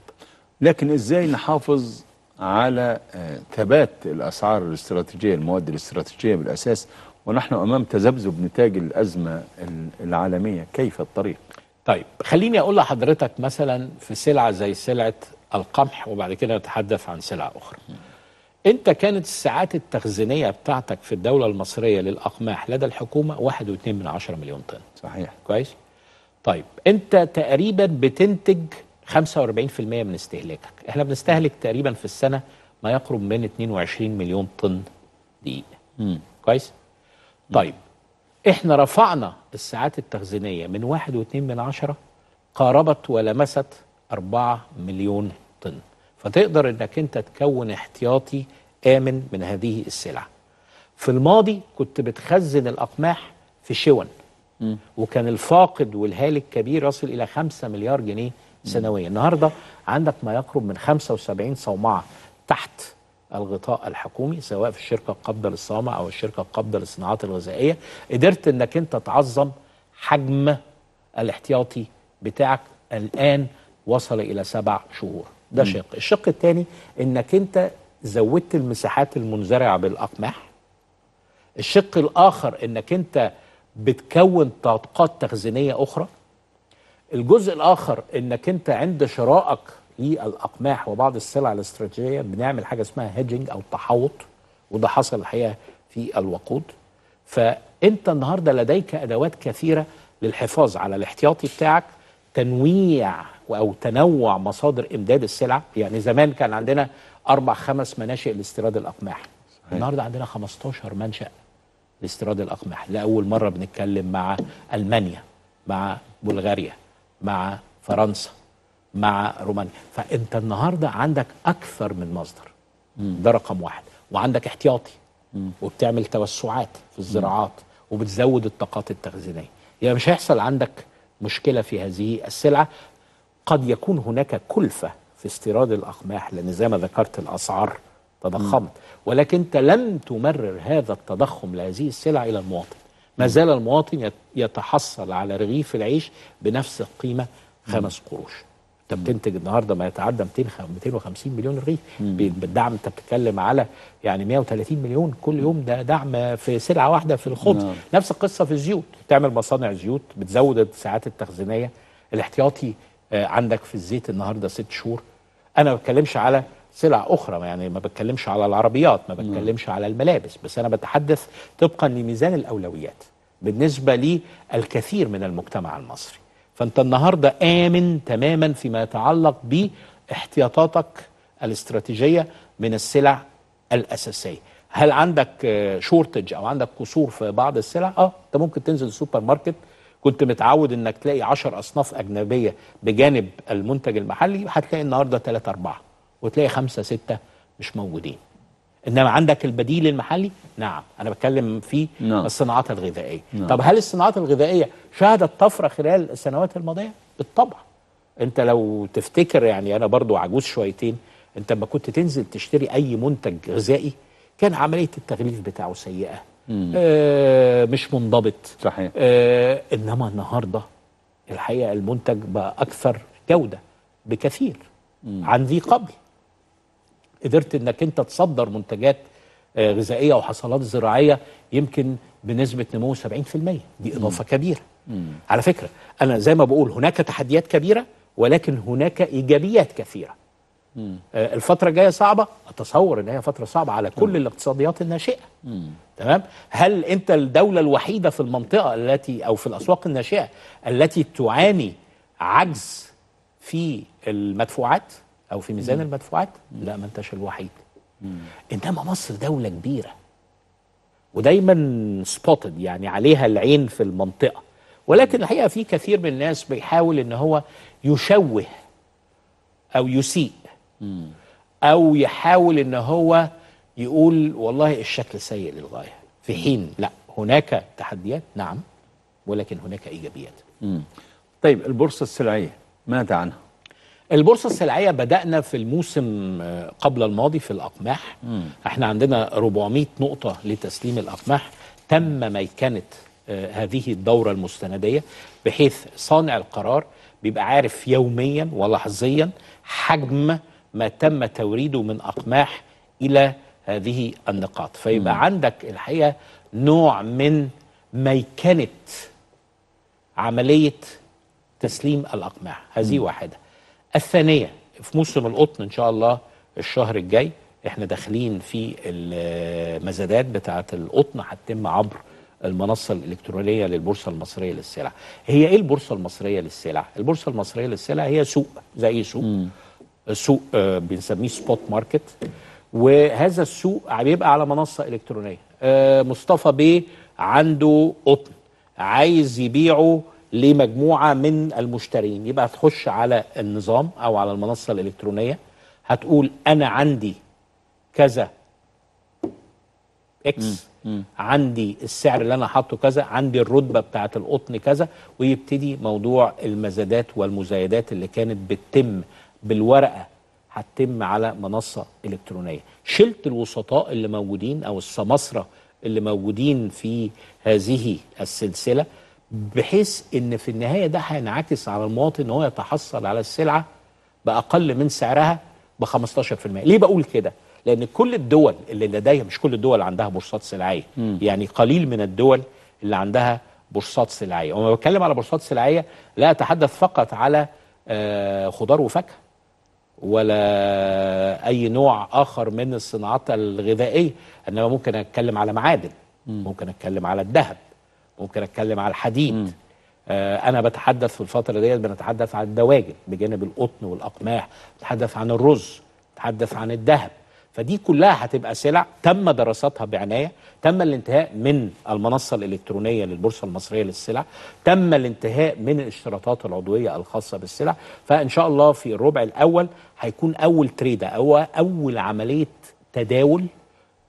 لكن ازاي نحافظ على آه، ثبات الاسعار الاستراتيجيه المواد الاستراتيجيه بالاساس ونحن امام تذبذب نتاج الازمه العالميه كيف الطريق طيب خليني اقول لحضرتك مثلا في سلعه زي سلعه القمح وبعد كده نتحدث عن سلعه اخرى انت كانت الساعات التخزينيه بتاعتك في الدوله المصريه للاقماح لدى الحكومه 1.2 مليون طن صحيح كويس طيب انت تقريبا بتنتج 45% من استهلاكك احنا بنستهلك تقريبا في السنه ما يقرب من 22 مليون طن دقيق مم. كويس مم. طيب احنا رفعنا الساعات التخزينيه من 1.2 من عشرة قاربت ولمست 4 مليون طن فتقدر انك انت تكون احتياطي امن من هذه السلع في الماضي كنت بتخزن الاقماح في شون وكان الفاقد والهالك كبير يصل الى 5 مليار جنيه سنويا النهارده عندك ما يقرب من 75 صومعه تحت الغطاء الحكومي سواء في الشركه القابضه للصوامع او الشركه القابضه للصناعات الغذائيه قدرت انك انت تعظم حجم الاحتياطي بتاعك الان وصل الى سبع شهور ده شق الشق الثاني انك انت زودت المساحات المنزرعه بالاقماح الشق الاخر انك انت بتكون طاقات تخزينيه اخرى الجزء الاخر انك انت عند شرائك للاقماح وبعض السلع الاستراتيجيه بنعمل حاجه اسمها هيدجنج او تحوط وده حصل الحقيقه في الوقود فانت النهارده لديك ادوات كثيره للحفاظ على الاحتياطي بتاعك تنويع او تنوع مصادر امداد السلع يعني زمان كان عندنا اربع خمس مناشئ لاستيراد الاقماح النهارده عندنا 15 منشأ لاستيراد الاقمحه لاول مره بنتكلم مع المانيا مع بلغاريا مع فرنسا مع رومانيا فانت النهارده عندك اكثر من مصدر ده رقم واحد وعندك احتياطي وبتعمل توسعات في الزراعات وبتزود الطاقات التخزينيه يعني مش هيحصل عندك مشكله في هذه السلعه قد يكون هناك كلفه في استيراد الاقماح لان زي ما ذكرت الاسعار تضخمت ولكن أنت لم تمرر هذا التضخم لهذه السلع إلى المواطن ما زال المواطن يتحصل على رغيف العيش بنفس القيمة خمس قروش انت بتنتج النهارده ما يتعدى 250 مليون رغيف بالدعم انت بتتكلم على يعني 130 مليون كل يوم ده دعم في سلعه واحده في الخبز نعم. نفس القصه في الزيوت بتعمل مصانع زيوت بتزود الساعات التخزينيه الاحتياطي آه، عندك في الزيت النهارده ست شهور انا ما بتكلمش على سلع اخرى يعني ما بتكلمش على العربيات ما نعم. بتكلمش على الملابس بس انا بتحدث طبقا لميزان الاولويات بالنسبه للكثير من المجتمع المصري فانت النهارده امن تماما فيما يتعلق باحتياطاتك الاستراتيجيه من السلع الاساسيه هل عندك شورتج او عندك قصور في بعض السلع اه انت ممكن تنزل السوبر ماركت كنت متعود انك تلاقي 10 اصناف اجنبيه بجانب المنتج المحلي هتلاقي النهارده 3 4 وتلاقي خمسه سته مش موجودين انما عندك البديل المحلي نعم انا بتكلم في نعم. الصناعات الغذائيه نعم. طب هل الصناعات الغذائيه شهدت طفره خلال السنوات الماضيه بالطبع انت لو تفتكر يعني انا برضو عجوز شويتين انت لما كنت تنزل تشتري اي منتج غذائي كان عمليه التغليف بتاعه سيئه مم. آه مش منضبط صحيح آه انما النهارده الحقيقه المنتج بقى اكثر جوده بكثير مم. عن ذي قبل قدرت انك انت تصدر منتجات آه، غذائيه وحصلات زراعيه يمكن بنسبه نمو 70% دي اضافه مم. كبيره مم. على فكره انا زي ما بقول هناك تحديات كبيره ولكن هناك ايجابيات كثيره مم. آه، الفتره الجايه صعبه اتصور ان هي فتره صعبه على كل مم. الاقتصاديات الناشئه تمام هل انت الدوله الوحيده في المنطقه التي او في الاسواق الناشئه التي تعاني عجز في المدفوعات او في ميزان المدفوعات لا ما انتش الوحيد انما مصر دوله كبيره ودايما سبوتد يعني عليها العين في المنطقه ولكن الحقيقه في كثير من الناس بيحاول ان هو يشوه او يسيء او يحاول ان هو يقول والله الشكل سيء للغايه في حين لا هناك تحديات نعم ولكن هناك ايجابيات طيب البورصه السلعيه ماذا عنها البورصه السلعيه بدانا في الموسم آه، قبل الماضي في الاقماح مم. احنا عندنا 400 نقطه لتسليم الاقماح تم ميكنه آه، هذه الدوره المستنديه بحيث صانع القرار بيبقى عارف يوميا ولحظيا حجم ما تم توريده من اقماح الى هذه النقاط فيبقى مم. عندك الحقيقه نوع من ميكنه عمليه تسليم الاقماح هذه واحده الثانية في موسم القطن إن شاء الله الشهر الجاي احنا داخلين في المزادات بتاعة القطن هتتم عبر المنصة الإلكترونية للبورصة المصرية للسلع هي إيه البورصة المصرية للسلع؟ البورصة المصرية للسلع هي سوق زي سوق سوق آه، بنسميه سبوت ماركت وهذا السوق بيبقى على منصة إلكترونية آه، مصطفى بيه عنده قطن عايز يبيعه لمجموعه من المشترين يبقى هتخش على النظام او على المنصه الالكترونيه هتقول انا عندي كذا اكس عندي السعر اللي انا حاطه كذا عندي الرتبه بتاعه القطن كذا ويبتدي موضوع المزادات والمزايدات اللي كانت بتتم بالورقه هتتم على منصه الكترونيه شلت الوسطاء اللي موجودين او السماسره اللي موجودين في هذه السلسله بحيث ان في النهايه ده هينعكس على المواطن ان هو يتحصل على السلعه باقل من سعرها ب 15%، ليه بقول كده؟ لان كل الدول اللي لديها مش كل الدول عندها بورصات سلعيه، م. يعني قليل من الدول اللي عندها بورصات سلعيه، وما بتكلم على بورصات سلعيه لا اتحدث فقط على آه، خضار وفاكهه ولا اي نوع اخر من الصناعات الغذائيه، انما ممكن اتكلم على معادن، ممكن اتكلم على الذهب ممكن اتكلم على الحديد آه انا بتحدث في الفتره ديت بنتحدث عن الدواجن بجانب القطن والاقماح بتحدث عن الرز بتحدث عن الذهب فدي كلها هتبقى سلع تم دراساتها بعنايه تم الانتهاء من المنصه الالكترونيه للبورصه المصريه للسلع تم الانتهاء من الاشتراطات العضويه الخاصه بالسلع فان شاء الله في الربع الاول هيكون اول تريده او اول عمليه تداول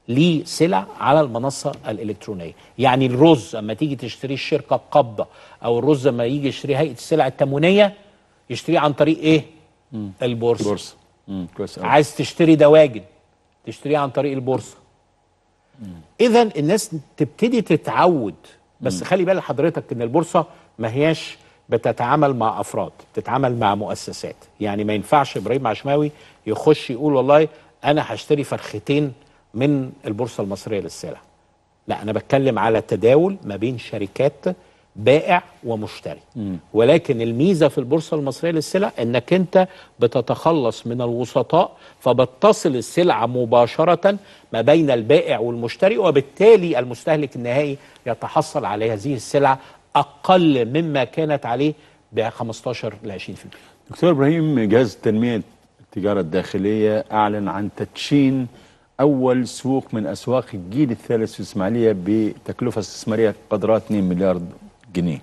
لسلع على المنصه الالكترونيه يعني الرز اما تيجي تشتريه الشركه القبضة او الرز اما يجي يشتريه هيئه السلع التموينيه يشتريه عن طريق ايه البورصه البورصه عايز تشتري دواجن تشتريه عن طريق البورصه اذا الناس تبتدي تتعود بس خلي بال حضرتك ان البورصه ما هياش بتتعامل مع افراد بتتعامل مع مؤسسات يعني ما ينفعش ابراهيم عشماوي يخش يقول والله انا هشتري فرختين من البورصه المصريه للسلع لا انا بتكلم على تداول ما بين شركات بائع ومشتري مم. ولكن الميزه في البورصه المصريه للسلع انك انت بتتخلص من الوسطاء فبتصل السلعه مباشره ما بين البائع والمشتري وبالتالي المستهلك النهائي يتحصل على هذه السلعه اقل مما كانت عليه ب 15 ل 20%. دكتور ابراهيم جهاز التنميه التجاره الداخليه اعلن عن تدشين أول سوق من أسواق الجيل الثالث في الإسماعيلية بتكلفة استثمارية قدرها 2 مليار جنيه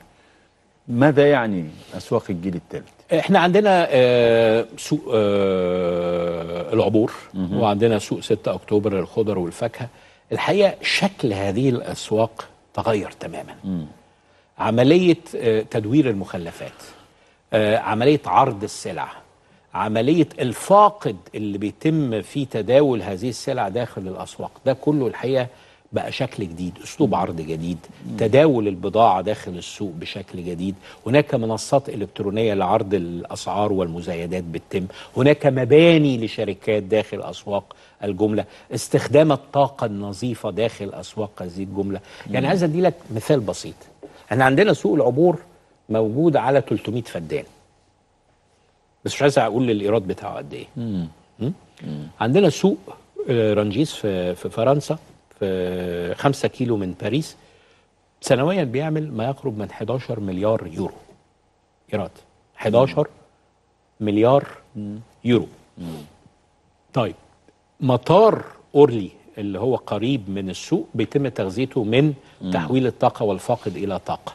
ماذا يعني أسواق الجيل الثالث؟ احنا عندنا آه، سوق آه، العبور وعندنا سوق 6 أكتوبر للخضر والفاكهة الحقيقة شكل هذه الأسواق تغير تماما عملية آه، تدوير المخلفات عملية عرض السلع عملية الفاقد اللي بيتم في تداول هذه السلع داخل الأسواق ده كله الحقيقة بقى شكل جديد أسلوب عرض جديد تداول البضاعة داخل السوق بشكل جديد هناك منصات إلكترونية لعرض الأسعار والمزايدات بتتم هناك مباني لشركات داخل أسواق الجملة استخدام الطاقة النظيفة داخل أسواق هذه الجملة يعني عايز أدي لك مثال بسيط احنا عندنا سوق العبور موجود على 300 فدان بس مش عايز اقول الايراد بتاعه قد ايه عندنا سوق آه، رانجيس في في فرنسا في 5 كيلو من باريس سنويا بيعمل ما يقرب من 11 مليار يورو ايراد 11 مليار يورو طيب مطار اورلي اللي هو قريب من السوق بيتم تغذيته من تحويل الطاقه والفاقد الى طاقه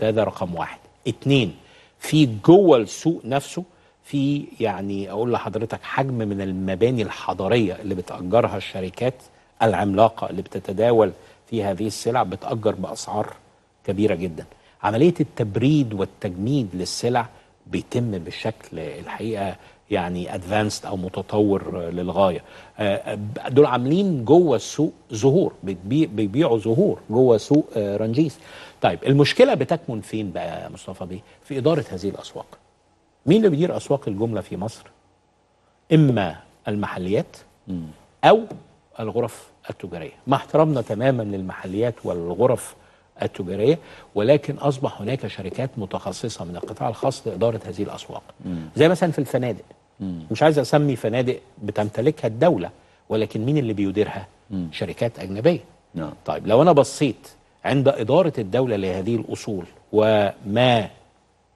ده ده رقم واحد اتنين في جوه السوق نفسه في يعني اقول لحضرتك حجم من المباني الحضاريه اللي بتاجرها الشركات العملاقه اللي بتتداول في هذه السلع بتاجر باسعار كبيره جدا. عمليه التبريد والتجميد للسلع بيتم بشكل الحقيقه يعني ادفانسد او متطور للغايه. آه، دول عاملين جوه السوق ظهور بيبيعوا ظهور جوه سوق آه، رنجيس. طيب المشكله بتكمن فين بقى يا مصطفى بيه؟ في اداره هذه الاسواق. مين اللي بيدير اسواق الجمله في مصر؟ اما المحليات او الغرف التجاريه، مع احترامنا تماما للمحليات والغرف التجاريه ولكن اصبح هناك شركات متخصصه من القطاع الخاص لاداره هذه الاسواق. زي مثلا في الفنادق مش عايز اسمي فنادق بتمتلكها الدوله ولكن مين اللي بيديرها؟ شركات اجنبيه. نعم. طيب لو انا بصيت عند اداره الدوله لهذه الاصول وما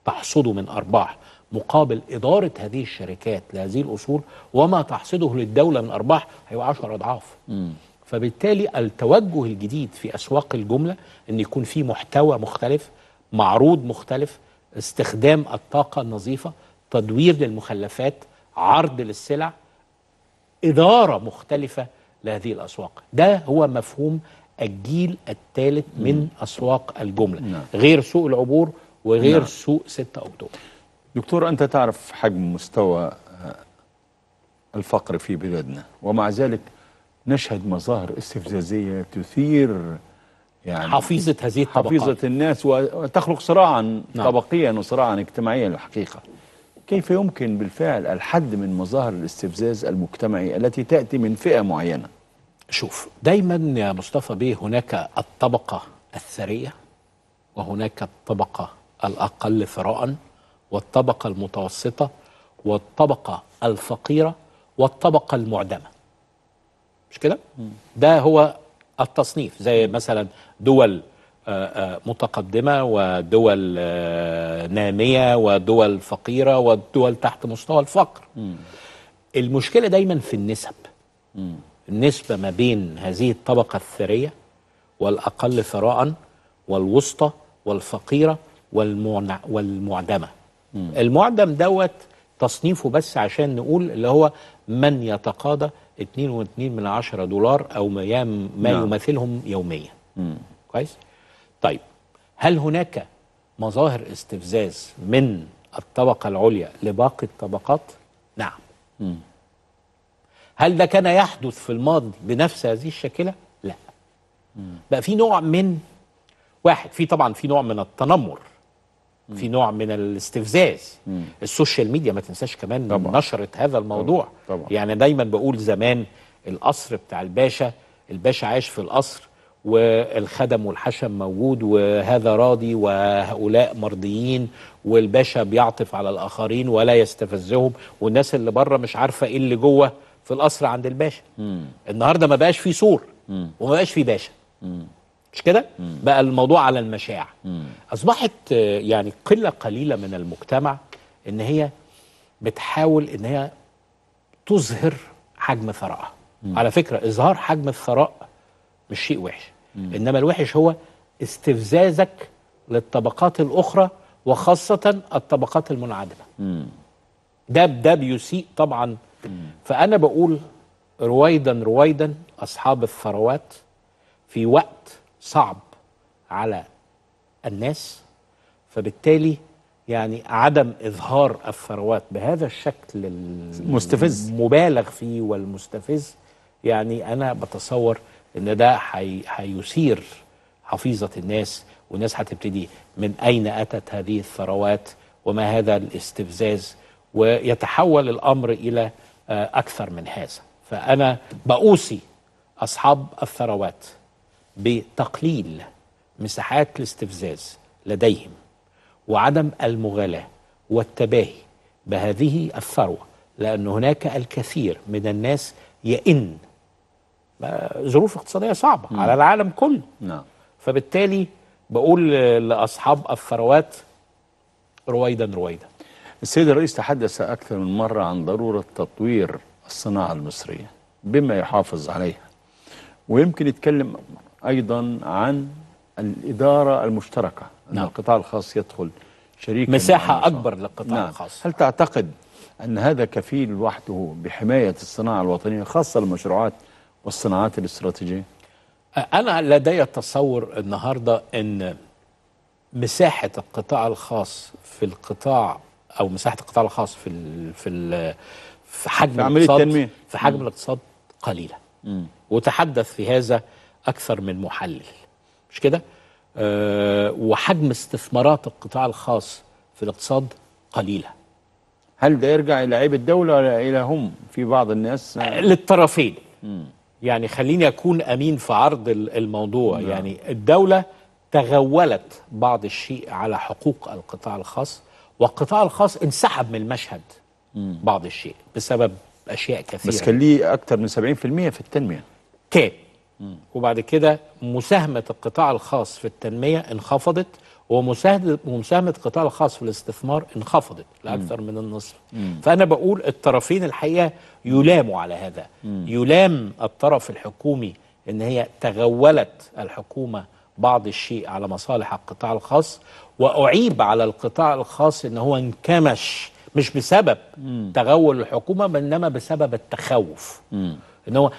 تحصده من ارباح مقابل إدارة هذه الشركات لهذه الأصول وما تحصده للدولة من أرباح هيبقى 10 أضعاف فبالتالي التوجه الجديد في أسواق الجملة أن يكون في محتوى مختلف معروض مختلف استخدام الطاقة النظيفة تدوير للمخلفات عرض للسلع إدارة مختلفة لهذه الأسواق ده هو مفهوم الجيل الثالث من أسواق الجملة نعم. غير سوق العبور وغير نعم. سوق 6 أكتوبر دكتور أنت تعرف حجم مستوى آه، الفقر في بلادنا ومع ذلك نشهد مظاهر استفزازية تثير يعني حفيظة هذه الطبقات حفيظة الناس وتخلق صراعا نعم. طبقيا وصراعا اجتماعيا الحقيقة كيف يمكن بالفعل الحد من مظاهر الاستفزاز المجتمعي التي تأتي من فئة معينة شوف دايما يا مصطفى بيه هناك الطبقة الثرية وهناك الطبقة الأقل ثراءً والطبقة المتوسطة والطبقة الفقيرة والطبقة المعدمة مش كده؟ ده هو التصنيف زي مثلا دول آه، آه، متقدمة ودول آه، نامية ودول فقيرة ودول تحت مستوى الفقر المشكلة دايما في النسب النسبة ما بين هذه الطبقة الثرية والأقل ثراء والوسطى والفقيرة والمعدمة المعدم دوت تصنيفه بس عشان نقول اللي هو من يتقاضى 2.2 من عشرة دولار أو ما, ما نعم. يماثلهم يوميا مم. كويس طيب هل هناك مظاهر استفزاز من الطبقة العليا لباقي الطبقات نعم مم. هل ده كان يحدث في الماضي بنفس هذه الشكلة لا مم. بقى في نوع من واحد في طبعا في نوع من التنمر في نوع من الاستفزاز مم. السوشيال ميديا ما تنساش كمان طبعا. نشرت هذا الموضوع طبعا. طبعا. يعني دايما بقول زمان القصر بتاع الباشا الباشا عايش في القصر والخدم والحشم موجود وهذا راضي وهؤلاء مرضيين والباشا بيعطف على الآخرين ولا يستفزهم والناس اللي بره مش عارفة إيه اللي جوه في القصر عند الباشا مم. النهاردة ما بقاش في سور مم. وما بقاش في باشا مم. مش كده؟ بقى الموضوع على المشاع أصبحت آه، يعني قلة قليلة من المجتمع إن هي بتحاول إن هي تظهر حجم ثرائها على فكرة إظهار حجم الثراء مش شيء وحش إنما الوحش هو استفزازك للطبقات الأخرى وخاصة الطبقات المنعدمة ده ده بيسيء طبعا فأنا بقول رويدا رويدا أصحاب الثروات في وقت صعب على الناس فبالتالي يعني عدم اظهار الثروات بهذا الشكل المستفز المبالغ فيه والمستفز يعني انا بتصور ان ده حي... هيثير حفيظه الناس والناس هتبتدي من اين اتت هذه الثروات وما هذا الاستفزاز ويتحول الامر الى آه، اكثر من هذا فانا باوصي اصحاب الثروات بتقليل مساحات الاستفزاز لديهم وعدم المغالاة والتباهي بهذه الثروة لأن هناك الكثير من الناس يئن ظروف اقتصادية صعبة م. على العالم كله نعم. فبالتالي بقول لأصحاب الثروات رويدا رويدا السيد الرئيس تحدث أكثر من مرة عن ضرورة تطوير الصناعة المصرية بما يحافظ عليها ويمكن يتكلم أيضا عن الإدارة المشتركة أن نعم. القطاع الخاص يدخل شريك مساحة أكبر للقطاع نعم. الخاص هل تعتقد أن هذا كفيل لوحده بحماية الصناعة الوطنية خاصة المشروعات والصناعات الاستراتيجية؟ أنا لدي تصور النهاردة أن مساحة القطاع الخاص في القطاع أو مساحة القطاع الخاص في الـ في الـ في حجم في الاقتصاد التنمية. في حجم م. الاقتصاد قليلة م. وتحدث في هذا اكثر من محلل مش كده أه وحجم استثمارات القطاع الخاص في الاقتصاد قليله هل ده يرجع الى عيب الدوله ولا الى هم في بعض الناس للطرفين مم. يعني خليني اكون امين في عرض الموضوع مم. نعم. يعني الدوله تغولت بعض الشيء على حقوق القطاع الخاص والقطاع الخاص انسحب من المشهد بعض الشيء بسبب اشياء كثيره بس كان ليه اكثر من 70% في التنميه كان وبعد كده مساهمة القطاع الخاص في التنمية انخفضت ومساهمة القطاع الخاص في الاستثمار انخفضت لأكثر من النصف فأنا بقول الطرفين الحقيقة يلاموا على هذا يلام الطرف الحكومي أن هي تغولت الحكومة بعض الشيء على مصالح القطاع الخاص وأعيب على القطاع الخاص أن هو انكمش مش بسبب تغول الحكومة بإنما بسبب التخوف أن هو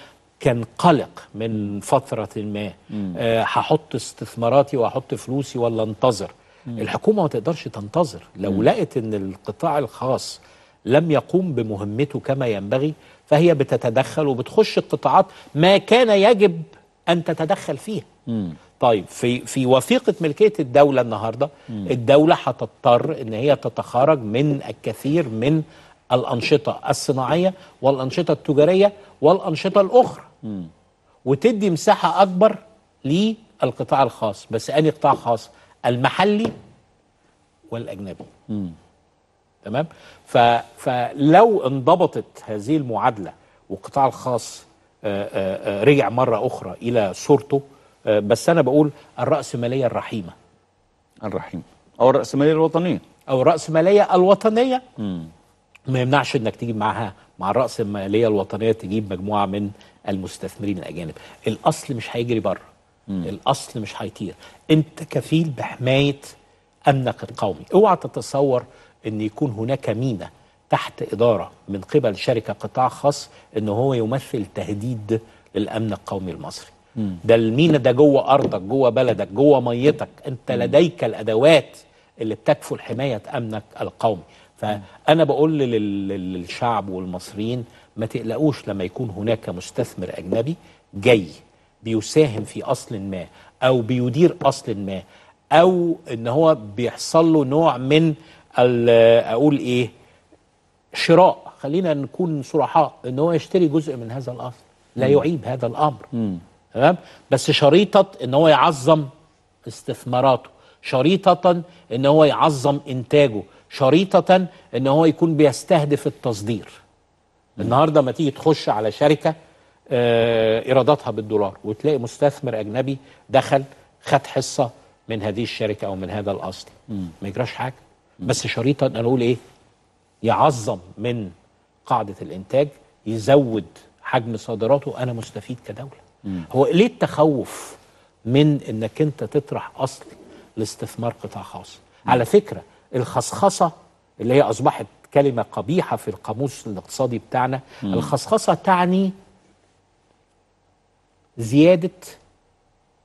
كان قلق من فترة ما آه، هحط استثماراتي وهحط فلوسي ولا انتظر الحكومة ما تقدرش تنتظر لو مم. لقت ان القطاع الخاص لم يقوم بمهمته كما ينبغي فهي بتتدخل وبتخش القطاعات ما كان يجب ان تتدخل فيها مم. طيب في في وثيقه ملكيه الدوله النهارده مم. الدوله هتضطر ان هي تتخارج من الكثير من الانشطه الصناعيه والانشطه التجاريه والانشطه الاخرى وتدي مساحه اكبر للقطاع الخاص بس انهي قطاع خاص المحلي والاجنبي تمام ف... فلو انضبطت هذه المعادله والقطاع الخاص آه، آه، آه، رجع مره اخرى الى صورته بس انا بقول الراسماليه الرحيمه الرحيم او الراسماليه الوطنيه او الراسماليه الوطنيه مم. ما يمنعش انك تجيب معاها مع الرأس المالية الوطنية تجيب مجموعة من المستثمرين الأجانب الأصل مش هيجري بره الأصل مش هيطير أنت كفيل بحماية أمنك القومي اوعى تتصور أن يكون هناك مينا تحت إدارة من قبل شركة قطاع خاص أن هو يمثل تهديد للأمن القومي المصري مم. ده المينا ده جوه أرضك جوه بلدك جوه ميتك أنت لديك الأدوات اللي بتكفل حماية أمنك القومي فانا بقول للشعب والمصريين ما تقلقوش لما يكون هناك مستثمر اجنبي جاي بيساهم في اصل ما او بيدير اصل ما او ان هو بيحصل له نوع من اقول ايه شراء خلينا نكون صرحاء ان هو يشتري جزء من هذا الاصل لا يعيب هذا الامر تمام بس شريطه ان هو يعظم استثماراته شريطه ان هو يعظم انتاجه شريطة ان هو يكون بيستهدف التصدير النهاردة ما تيجي تخش على شركة آه، ايراداتها بالدولار وتلاقي مستثمر اجنبي دخل خد حصة من هذه الشركة او من هذا الاصل ما يجراش حاجة بس شريطة انا اقول ايه يعظم من قاعدة الانتاج يزود حجم صادراته انا مستفيد كدولة هو ليه التخوف من انك انت تطرح اصل لاستثمار قطاع خاص على فكره الخصخصه اللي هي اصبحت كلمه قبيحه في القاموس الاقتصادي بتاعنا مم. الخصخصه تعني زياده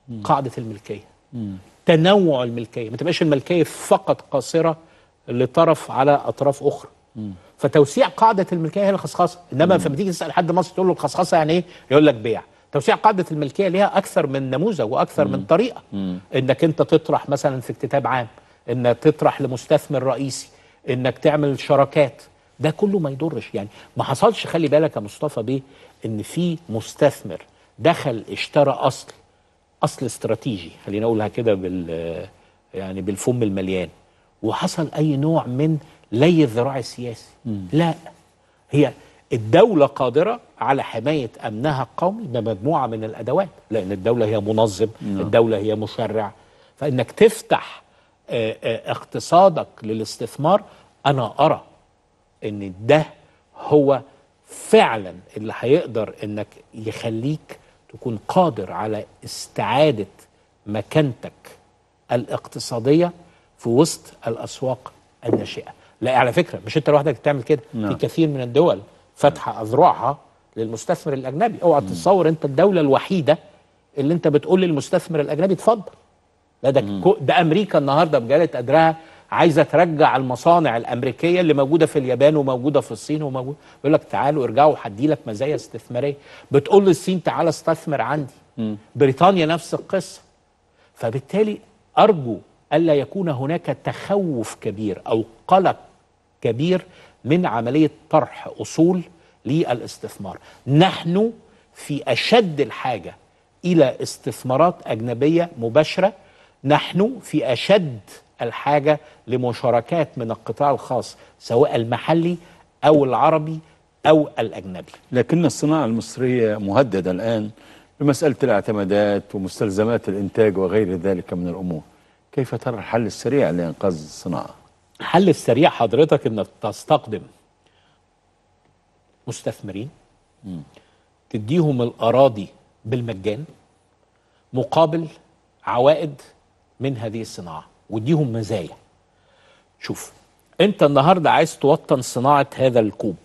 مم. قاعده الملكيه مم. تنوع الملكيه ما تبقاش الملكيه فقط قاصره لطرف على اطراف اخرى مم. فتوسيع قاعده الملكيه هي الخصخصه انما لما تيجي تسال حد مصري تقول له الخصخصه يعني ايه يقول لك بيع توسيع قاعده الملكيه ليها اكثر من نموذج واكثر مم. من طريقه مم. انك انت تطرح مثلا في اكتتاب عام انك تطرح لمستثمر رئيسي انك تعمل شراكات ده كله ما يضرش يعني ما حصلش خلي بالك يا مصطفى بيه ان في مستثمر دخل اشترى اصل اصل استراتيجي خلينا اقولها كده بال يعني بالفم المليان وحصل اي نوع من لي الذراع السياسي م. لا هي الدولة قادرة على حماية أمنها القومي بمجموعة من الأدوات لأن الدولة هي منظم م. نعم. الدولة هي مشرع فإنك تفتح آه، آه، اقتصادك للاستثمار انا ارى ان ده هو فعلا اللي هيقدر انك يخليك تكون قادر على استعاده مكانتك الاقتصاديه في وسط الاسواق الناشئه لا على فكره مش انت لوحدك بتعمل كده نعم. في كثير من الدول فاتحه اذرعها للمستثمر الاجنبي اوعى تتصور انت الدوله الوحيده اللي انت بتقول للمستثمر الاجنبي اتفضل لا ده, ده امريكا النهارده بجاله قدرها عايزه ترجع المصانع الامريكيه اللي موجوده في اليابان وموجوده في الصين وموجوده بيقول لك تعالوا ارجعوا هدي لك مزايا استثماريه بتقول للصين تعالى استثمر عندي بريطانيا نفس القصه فبالتالي ارجو الا يكون هناك تخوف كبير او قلق كبير من عمليه طرح اصول للاستثمار نحن في اشد الحاجه الى استثمارات اجنبيه مباشره نحن في أشد الحاجة لمشاركات من القطاع الخاص سواء المحلي أو العربي أو الأجنبي لكن الصناعة المصرية مهددة الآن بمسألة الاعتمادات ومستلزمات الإنتاج وغير ذلك من الأمور كيف ترى الحل السريع لإنقاذ الصناعة؟ الحل السريع حضرتك أنك تستقدم مستثمرين م. تديهم الأراضي بالمجان مقابل عوائد من هذه الصناعه واديهم مزايا شوف انت النهارده عايز توطن صناعه هذا الكوب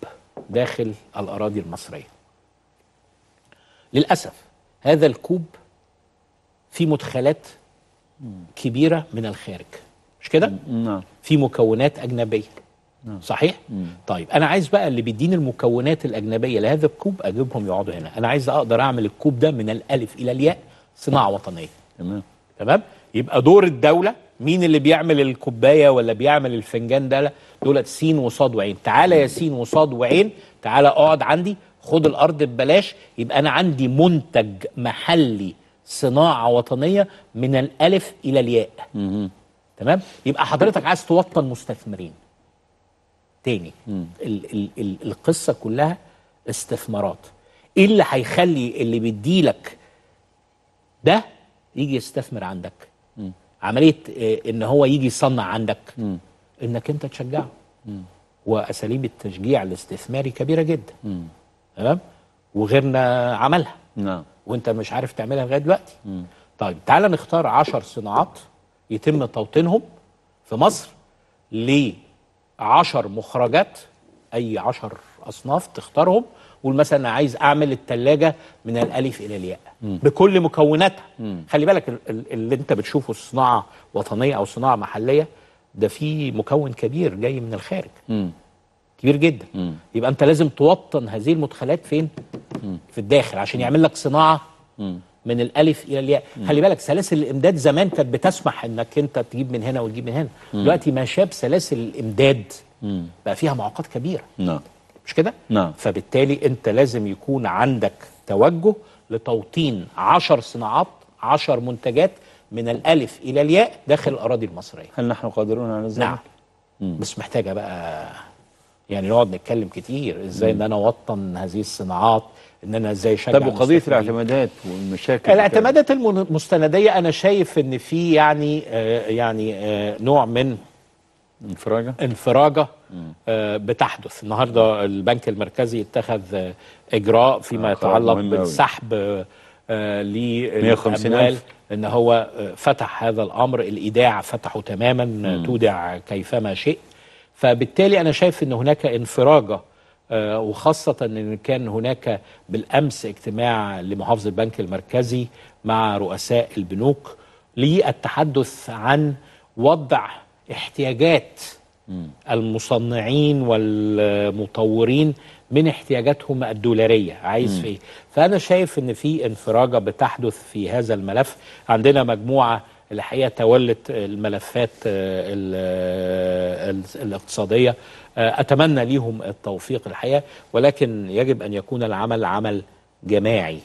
داخل الاراضي المصريه للاسف هذا الكوب فيه مدخلات كبيره من الخارج مش كده نعم في مكونات اجنبيه نعم. صحيح مم. طيب انا عايز بقى اللي بيديني المكونات الاجنبيه لهذا الكوب اجيبهم يقعدوا هنا انا عايز اقدر اعمل الكوب ده من الالف الى الياء صناعه وطنيه تمام تمام يبقى دور الدوله مين اللي بيعمل الكوبايه ولا بيعمل الفنجان ده دولت سين وصاد وعين تعالى يا سين وصاد وعين تعالى اقعد عندي خد الارض ببلاش يبقى انا عندي منتج محلي صناعه وطنيه من الالف الى الياء تمام يبقى حضرتك عايز توطن مستثمرين تاني ال ال ال القصه كلها استثمارات ايه اللي هيخلي اللي بيديلك ده يجي يستثمر عندك م. عمليه آه، ان هو يجي يصنع عندك م. انك انت تشجعه واساليب التشجيع الاستثماري كبيره جدا تمام وغيرنا عملها نعم وانت مش عارف تعملها لغايه دلوقتي طيب تعال نختار 10 صناعات يتم توطينهم في مصر ل 10 مخرجات اي 10 اصناف تختارهم قول مثلا انا عايز اعمل الثلاجه من الالف الى الياء بكل مكوناتها خلي بالك اللي انت بتشوفه صناعه وطنيه او صناعه محليه ده في مكون كبير جاي من الخارج مم. كبير جدا مم. يبقى انت لازم توطن هذه المدخلات فين مم. في الداخل عشان يعمل لك صناعه مم. من الالف الى الياء خلي بالك سلاسل الامداد زمان كانت بتسمح انك انت تجيب من هنا وتجيب من هنا دلوقتي ما شاب سلاسل الامداد مم. بقى فيها معوقات كبيره نعم مش كده؟ نعم فبالتالي انت لازم يكون عندك توجه لتوطين 10 صناعات 10 منتجات من الالف الى الياء داخل الاراضي المصريه هل نحن قادرون على ذلك؟ نعم مم. بس محتاجه بقى يعني نقعد نتكلم كتير ازاي ان انا اوطن هذه الصناعات ان انا ازاي اشجع طب وقضيه الاعتمادات والمشاكل الاعتمادات المستنديه انا شايف ان في يعني آه يعني آه نوع من انفراجه انفراجه آه بتحدث النهارده البنك المركزي اتخذ آه، اجراء فيما آه، يتعلق بالسحب آه للاموال ان هو آه، فتح هذا الامر الايداع فتحه تماما مم. تودع كيفما شئت فبالتالي انا شايف ان هناك انفراجه آه وخاصة أن كان هناك بالأمس اجتماع لمحافظ البنك المركزي مع رؤساء البنوك للتحدث عن وضع احتياجات المصنعين والمطورين من احتياجاتهم الدولاريه عايز في ايه فانا شايف ان في انفراجه بتحدث في هذا الملف عندنا مجموعه الحقيقه تولت الملفات آه، آه، الاقتصاديه آه، اتمنى ليهم التوفيق الحقيقه ولكن يجب ان يكون العمل عمل جماعي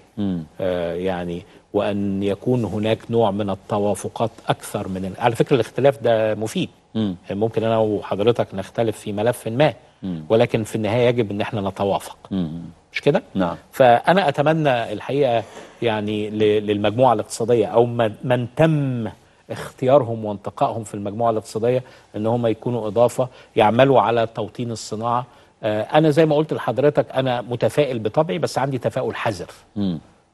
يعني وان يكون هناك نوع من التوافقات اكثر من على فكره الاختلاف ده مفيد م. ممكن انا وحضرتك نختلف في ملف ما م. ولكن في النهايه يجب ان احنا نتوافق م. مش كده؟ نعم فانا اتمنى الحقيقه يعني للمجموعه الاقتصاديه او من تم اختيارهم وانتقائهم في المجموعه الاقتصاديه ان هم يكونوا اضافه يعملوا على توطين الصناعه آه، انا زي ما قلت لحضرتك انا متفائل بطبعي بس عندي تفاؤل حذر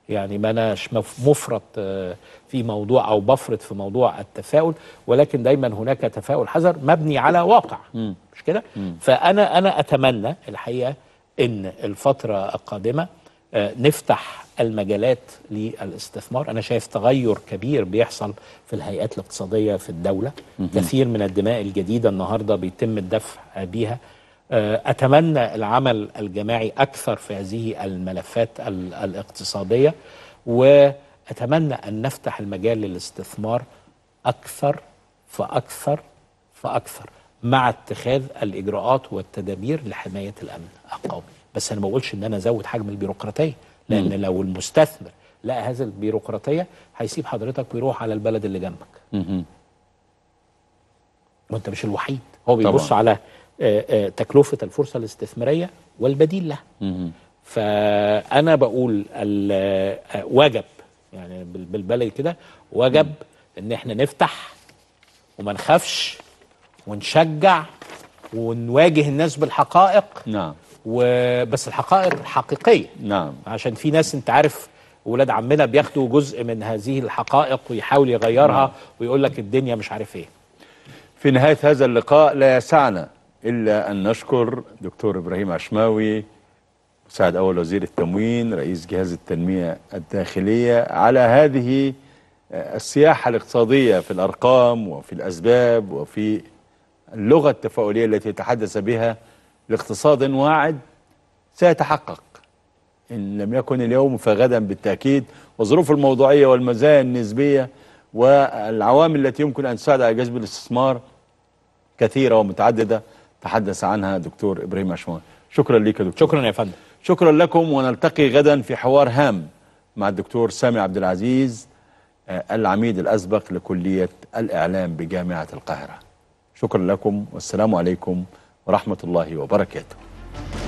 يعني ما اناش مفرط آه، في موضوع او بفرط في موضوع التفاؤل ولكن دايما هناك تفاؤل حذر مبني على واقع مش كده فانا انا اتمنى الحقيقه ان الفتره القادمه آه، نفتح المجالات للاستثمار انا شايف تغير كبير بيحصل في الهيئات الاقتصاديه في الدوله كثير من الدماء الجديده النهارده بيتم الدفع بيها آه، اتمنى العمل الجماعي اكثر في هذه الملفات الاقتصاديه واتمنى ان نفتح المجال للاستثمار اكثر فاكثر فاكثر مع اتخاذ الاجراءات والتدابير لحمايه الامن القومي بس انا ما بقولش ان انا ازود حجم البيروقراطيه لان م. لو المستثمر لقى هذه البيروقراطيه هيسيب حضرتك ويروح على البلد اللي جنبك وانت مش الوحيد هو بيبص طبعا. على آه، آه، تكلفه الفرصه الاستثماريه والبديل لها فانا بقول آه، وجب يعني بالبلدي كده وجب ان احنا نفتح وما نخافش ونشجع ونواجه الناس بالحقائق نعم وبس الحقائق الحقيقيه نعم عشان في ناس انت عارف ولاد عمنا بياخدوا جزء من هذه الحقائق ويحاول يغيرها نعم. ويقول لك الدنيا مش عارف ايه في نهايه هذا اللقاء لا يسعنا إلا أن نشكر دكتور إبراهيم عشماوي مساعد أول وزير التموين رئيس جهاز التنمية الداخلية على هذه آه، السياحة الاقتصادية في الأرقام وفي الأسباب وفي اللغة التفاؤلية التي تحدث بها لاقتصاد واعد سيتحقق إن لم يكن اليوم فغدا بالتأكيد وظروف الموضوعية والمزايا النسبية والعوامل التي يمكن أن تساعد على جذب الاستثمار كثيرة ومتعددة تحدث عنها دكتور إبراهيم عشوان شكرا لك يا دكتور شكرا يا فندم شكرا لكم ونلتقي غدا في حوار هام مع الدكتور سامي عبد العزيز آه، العميد الأسبق لكلية الإعلام بجامعة القاهرة شكرا لكم والسلام عليكم ورحمة الله وبركاته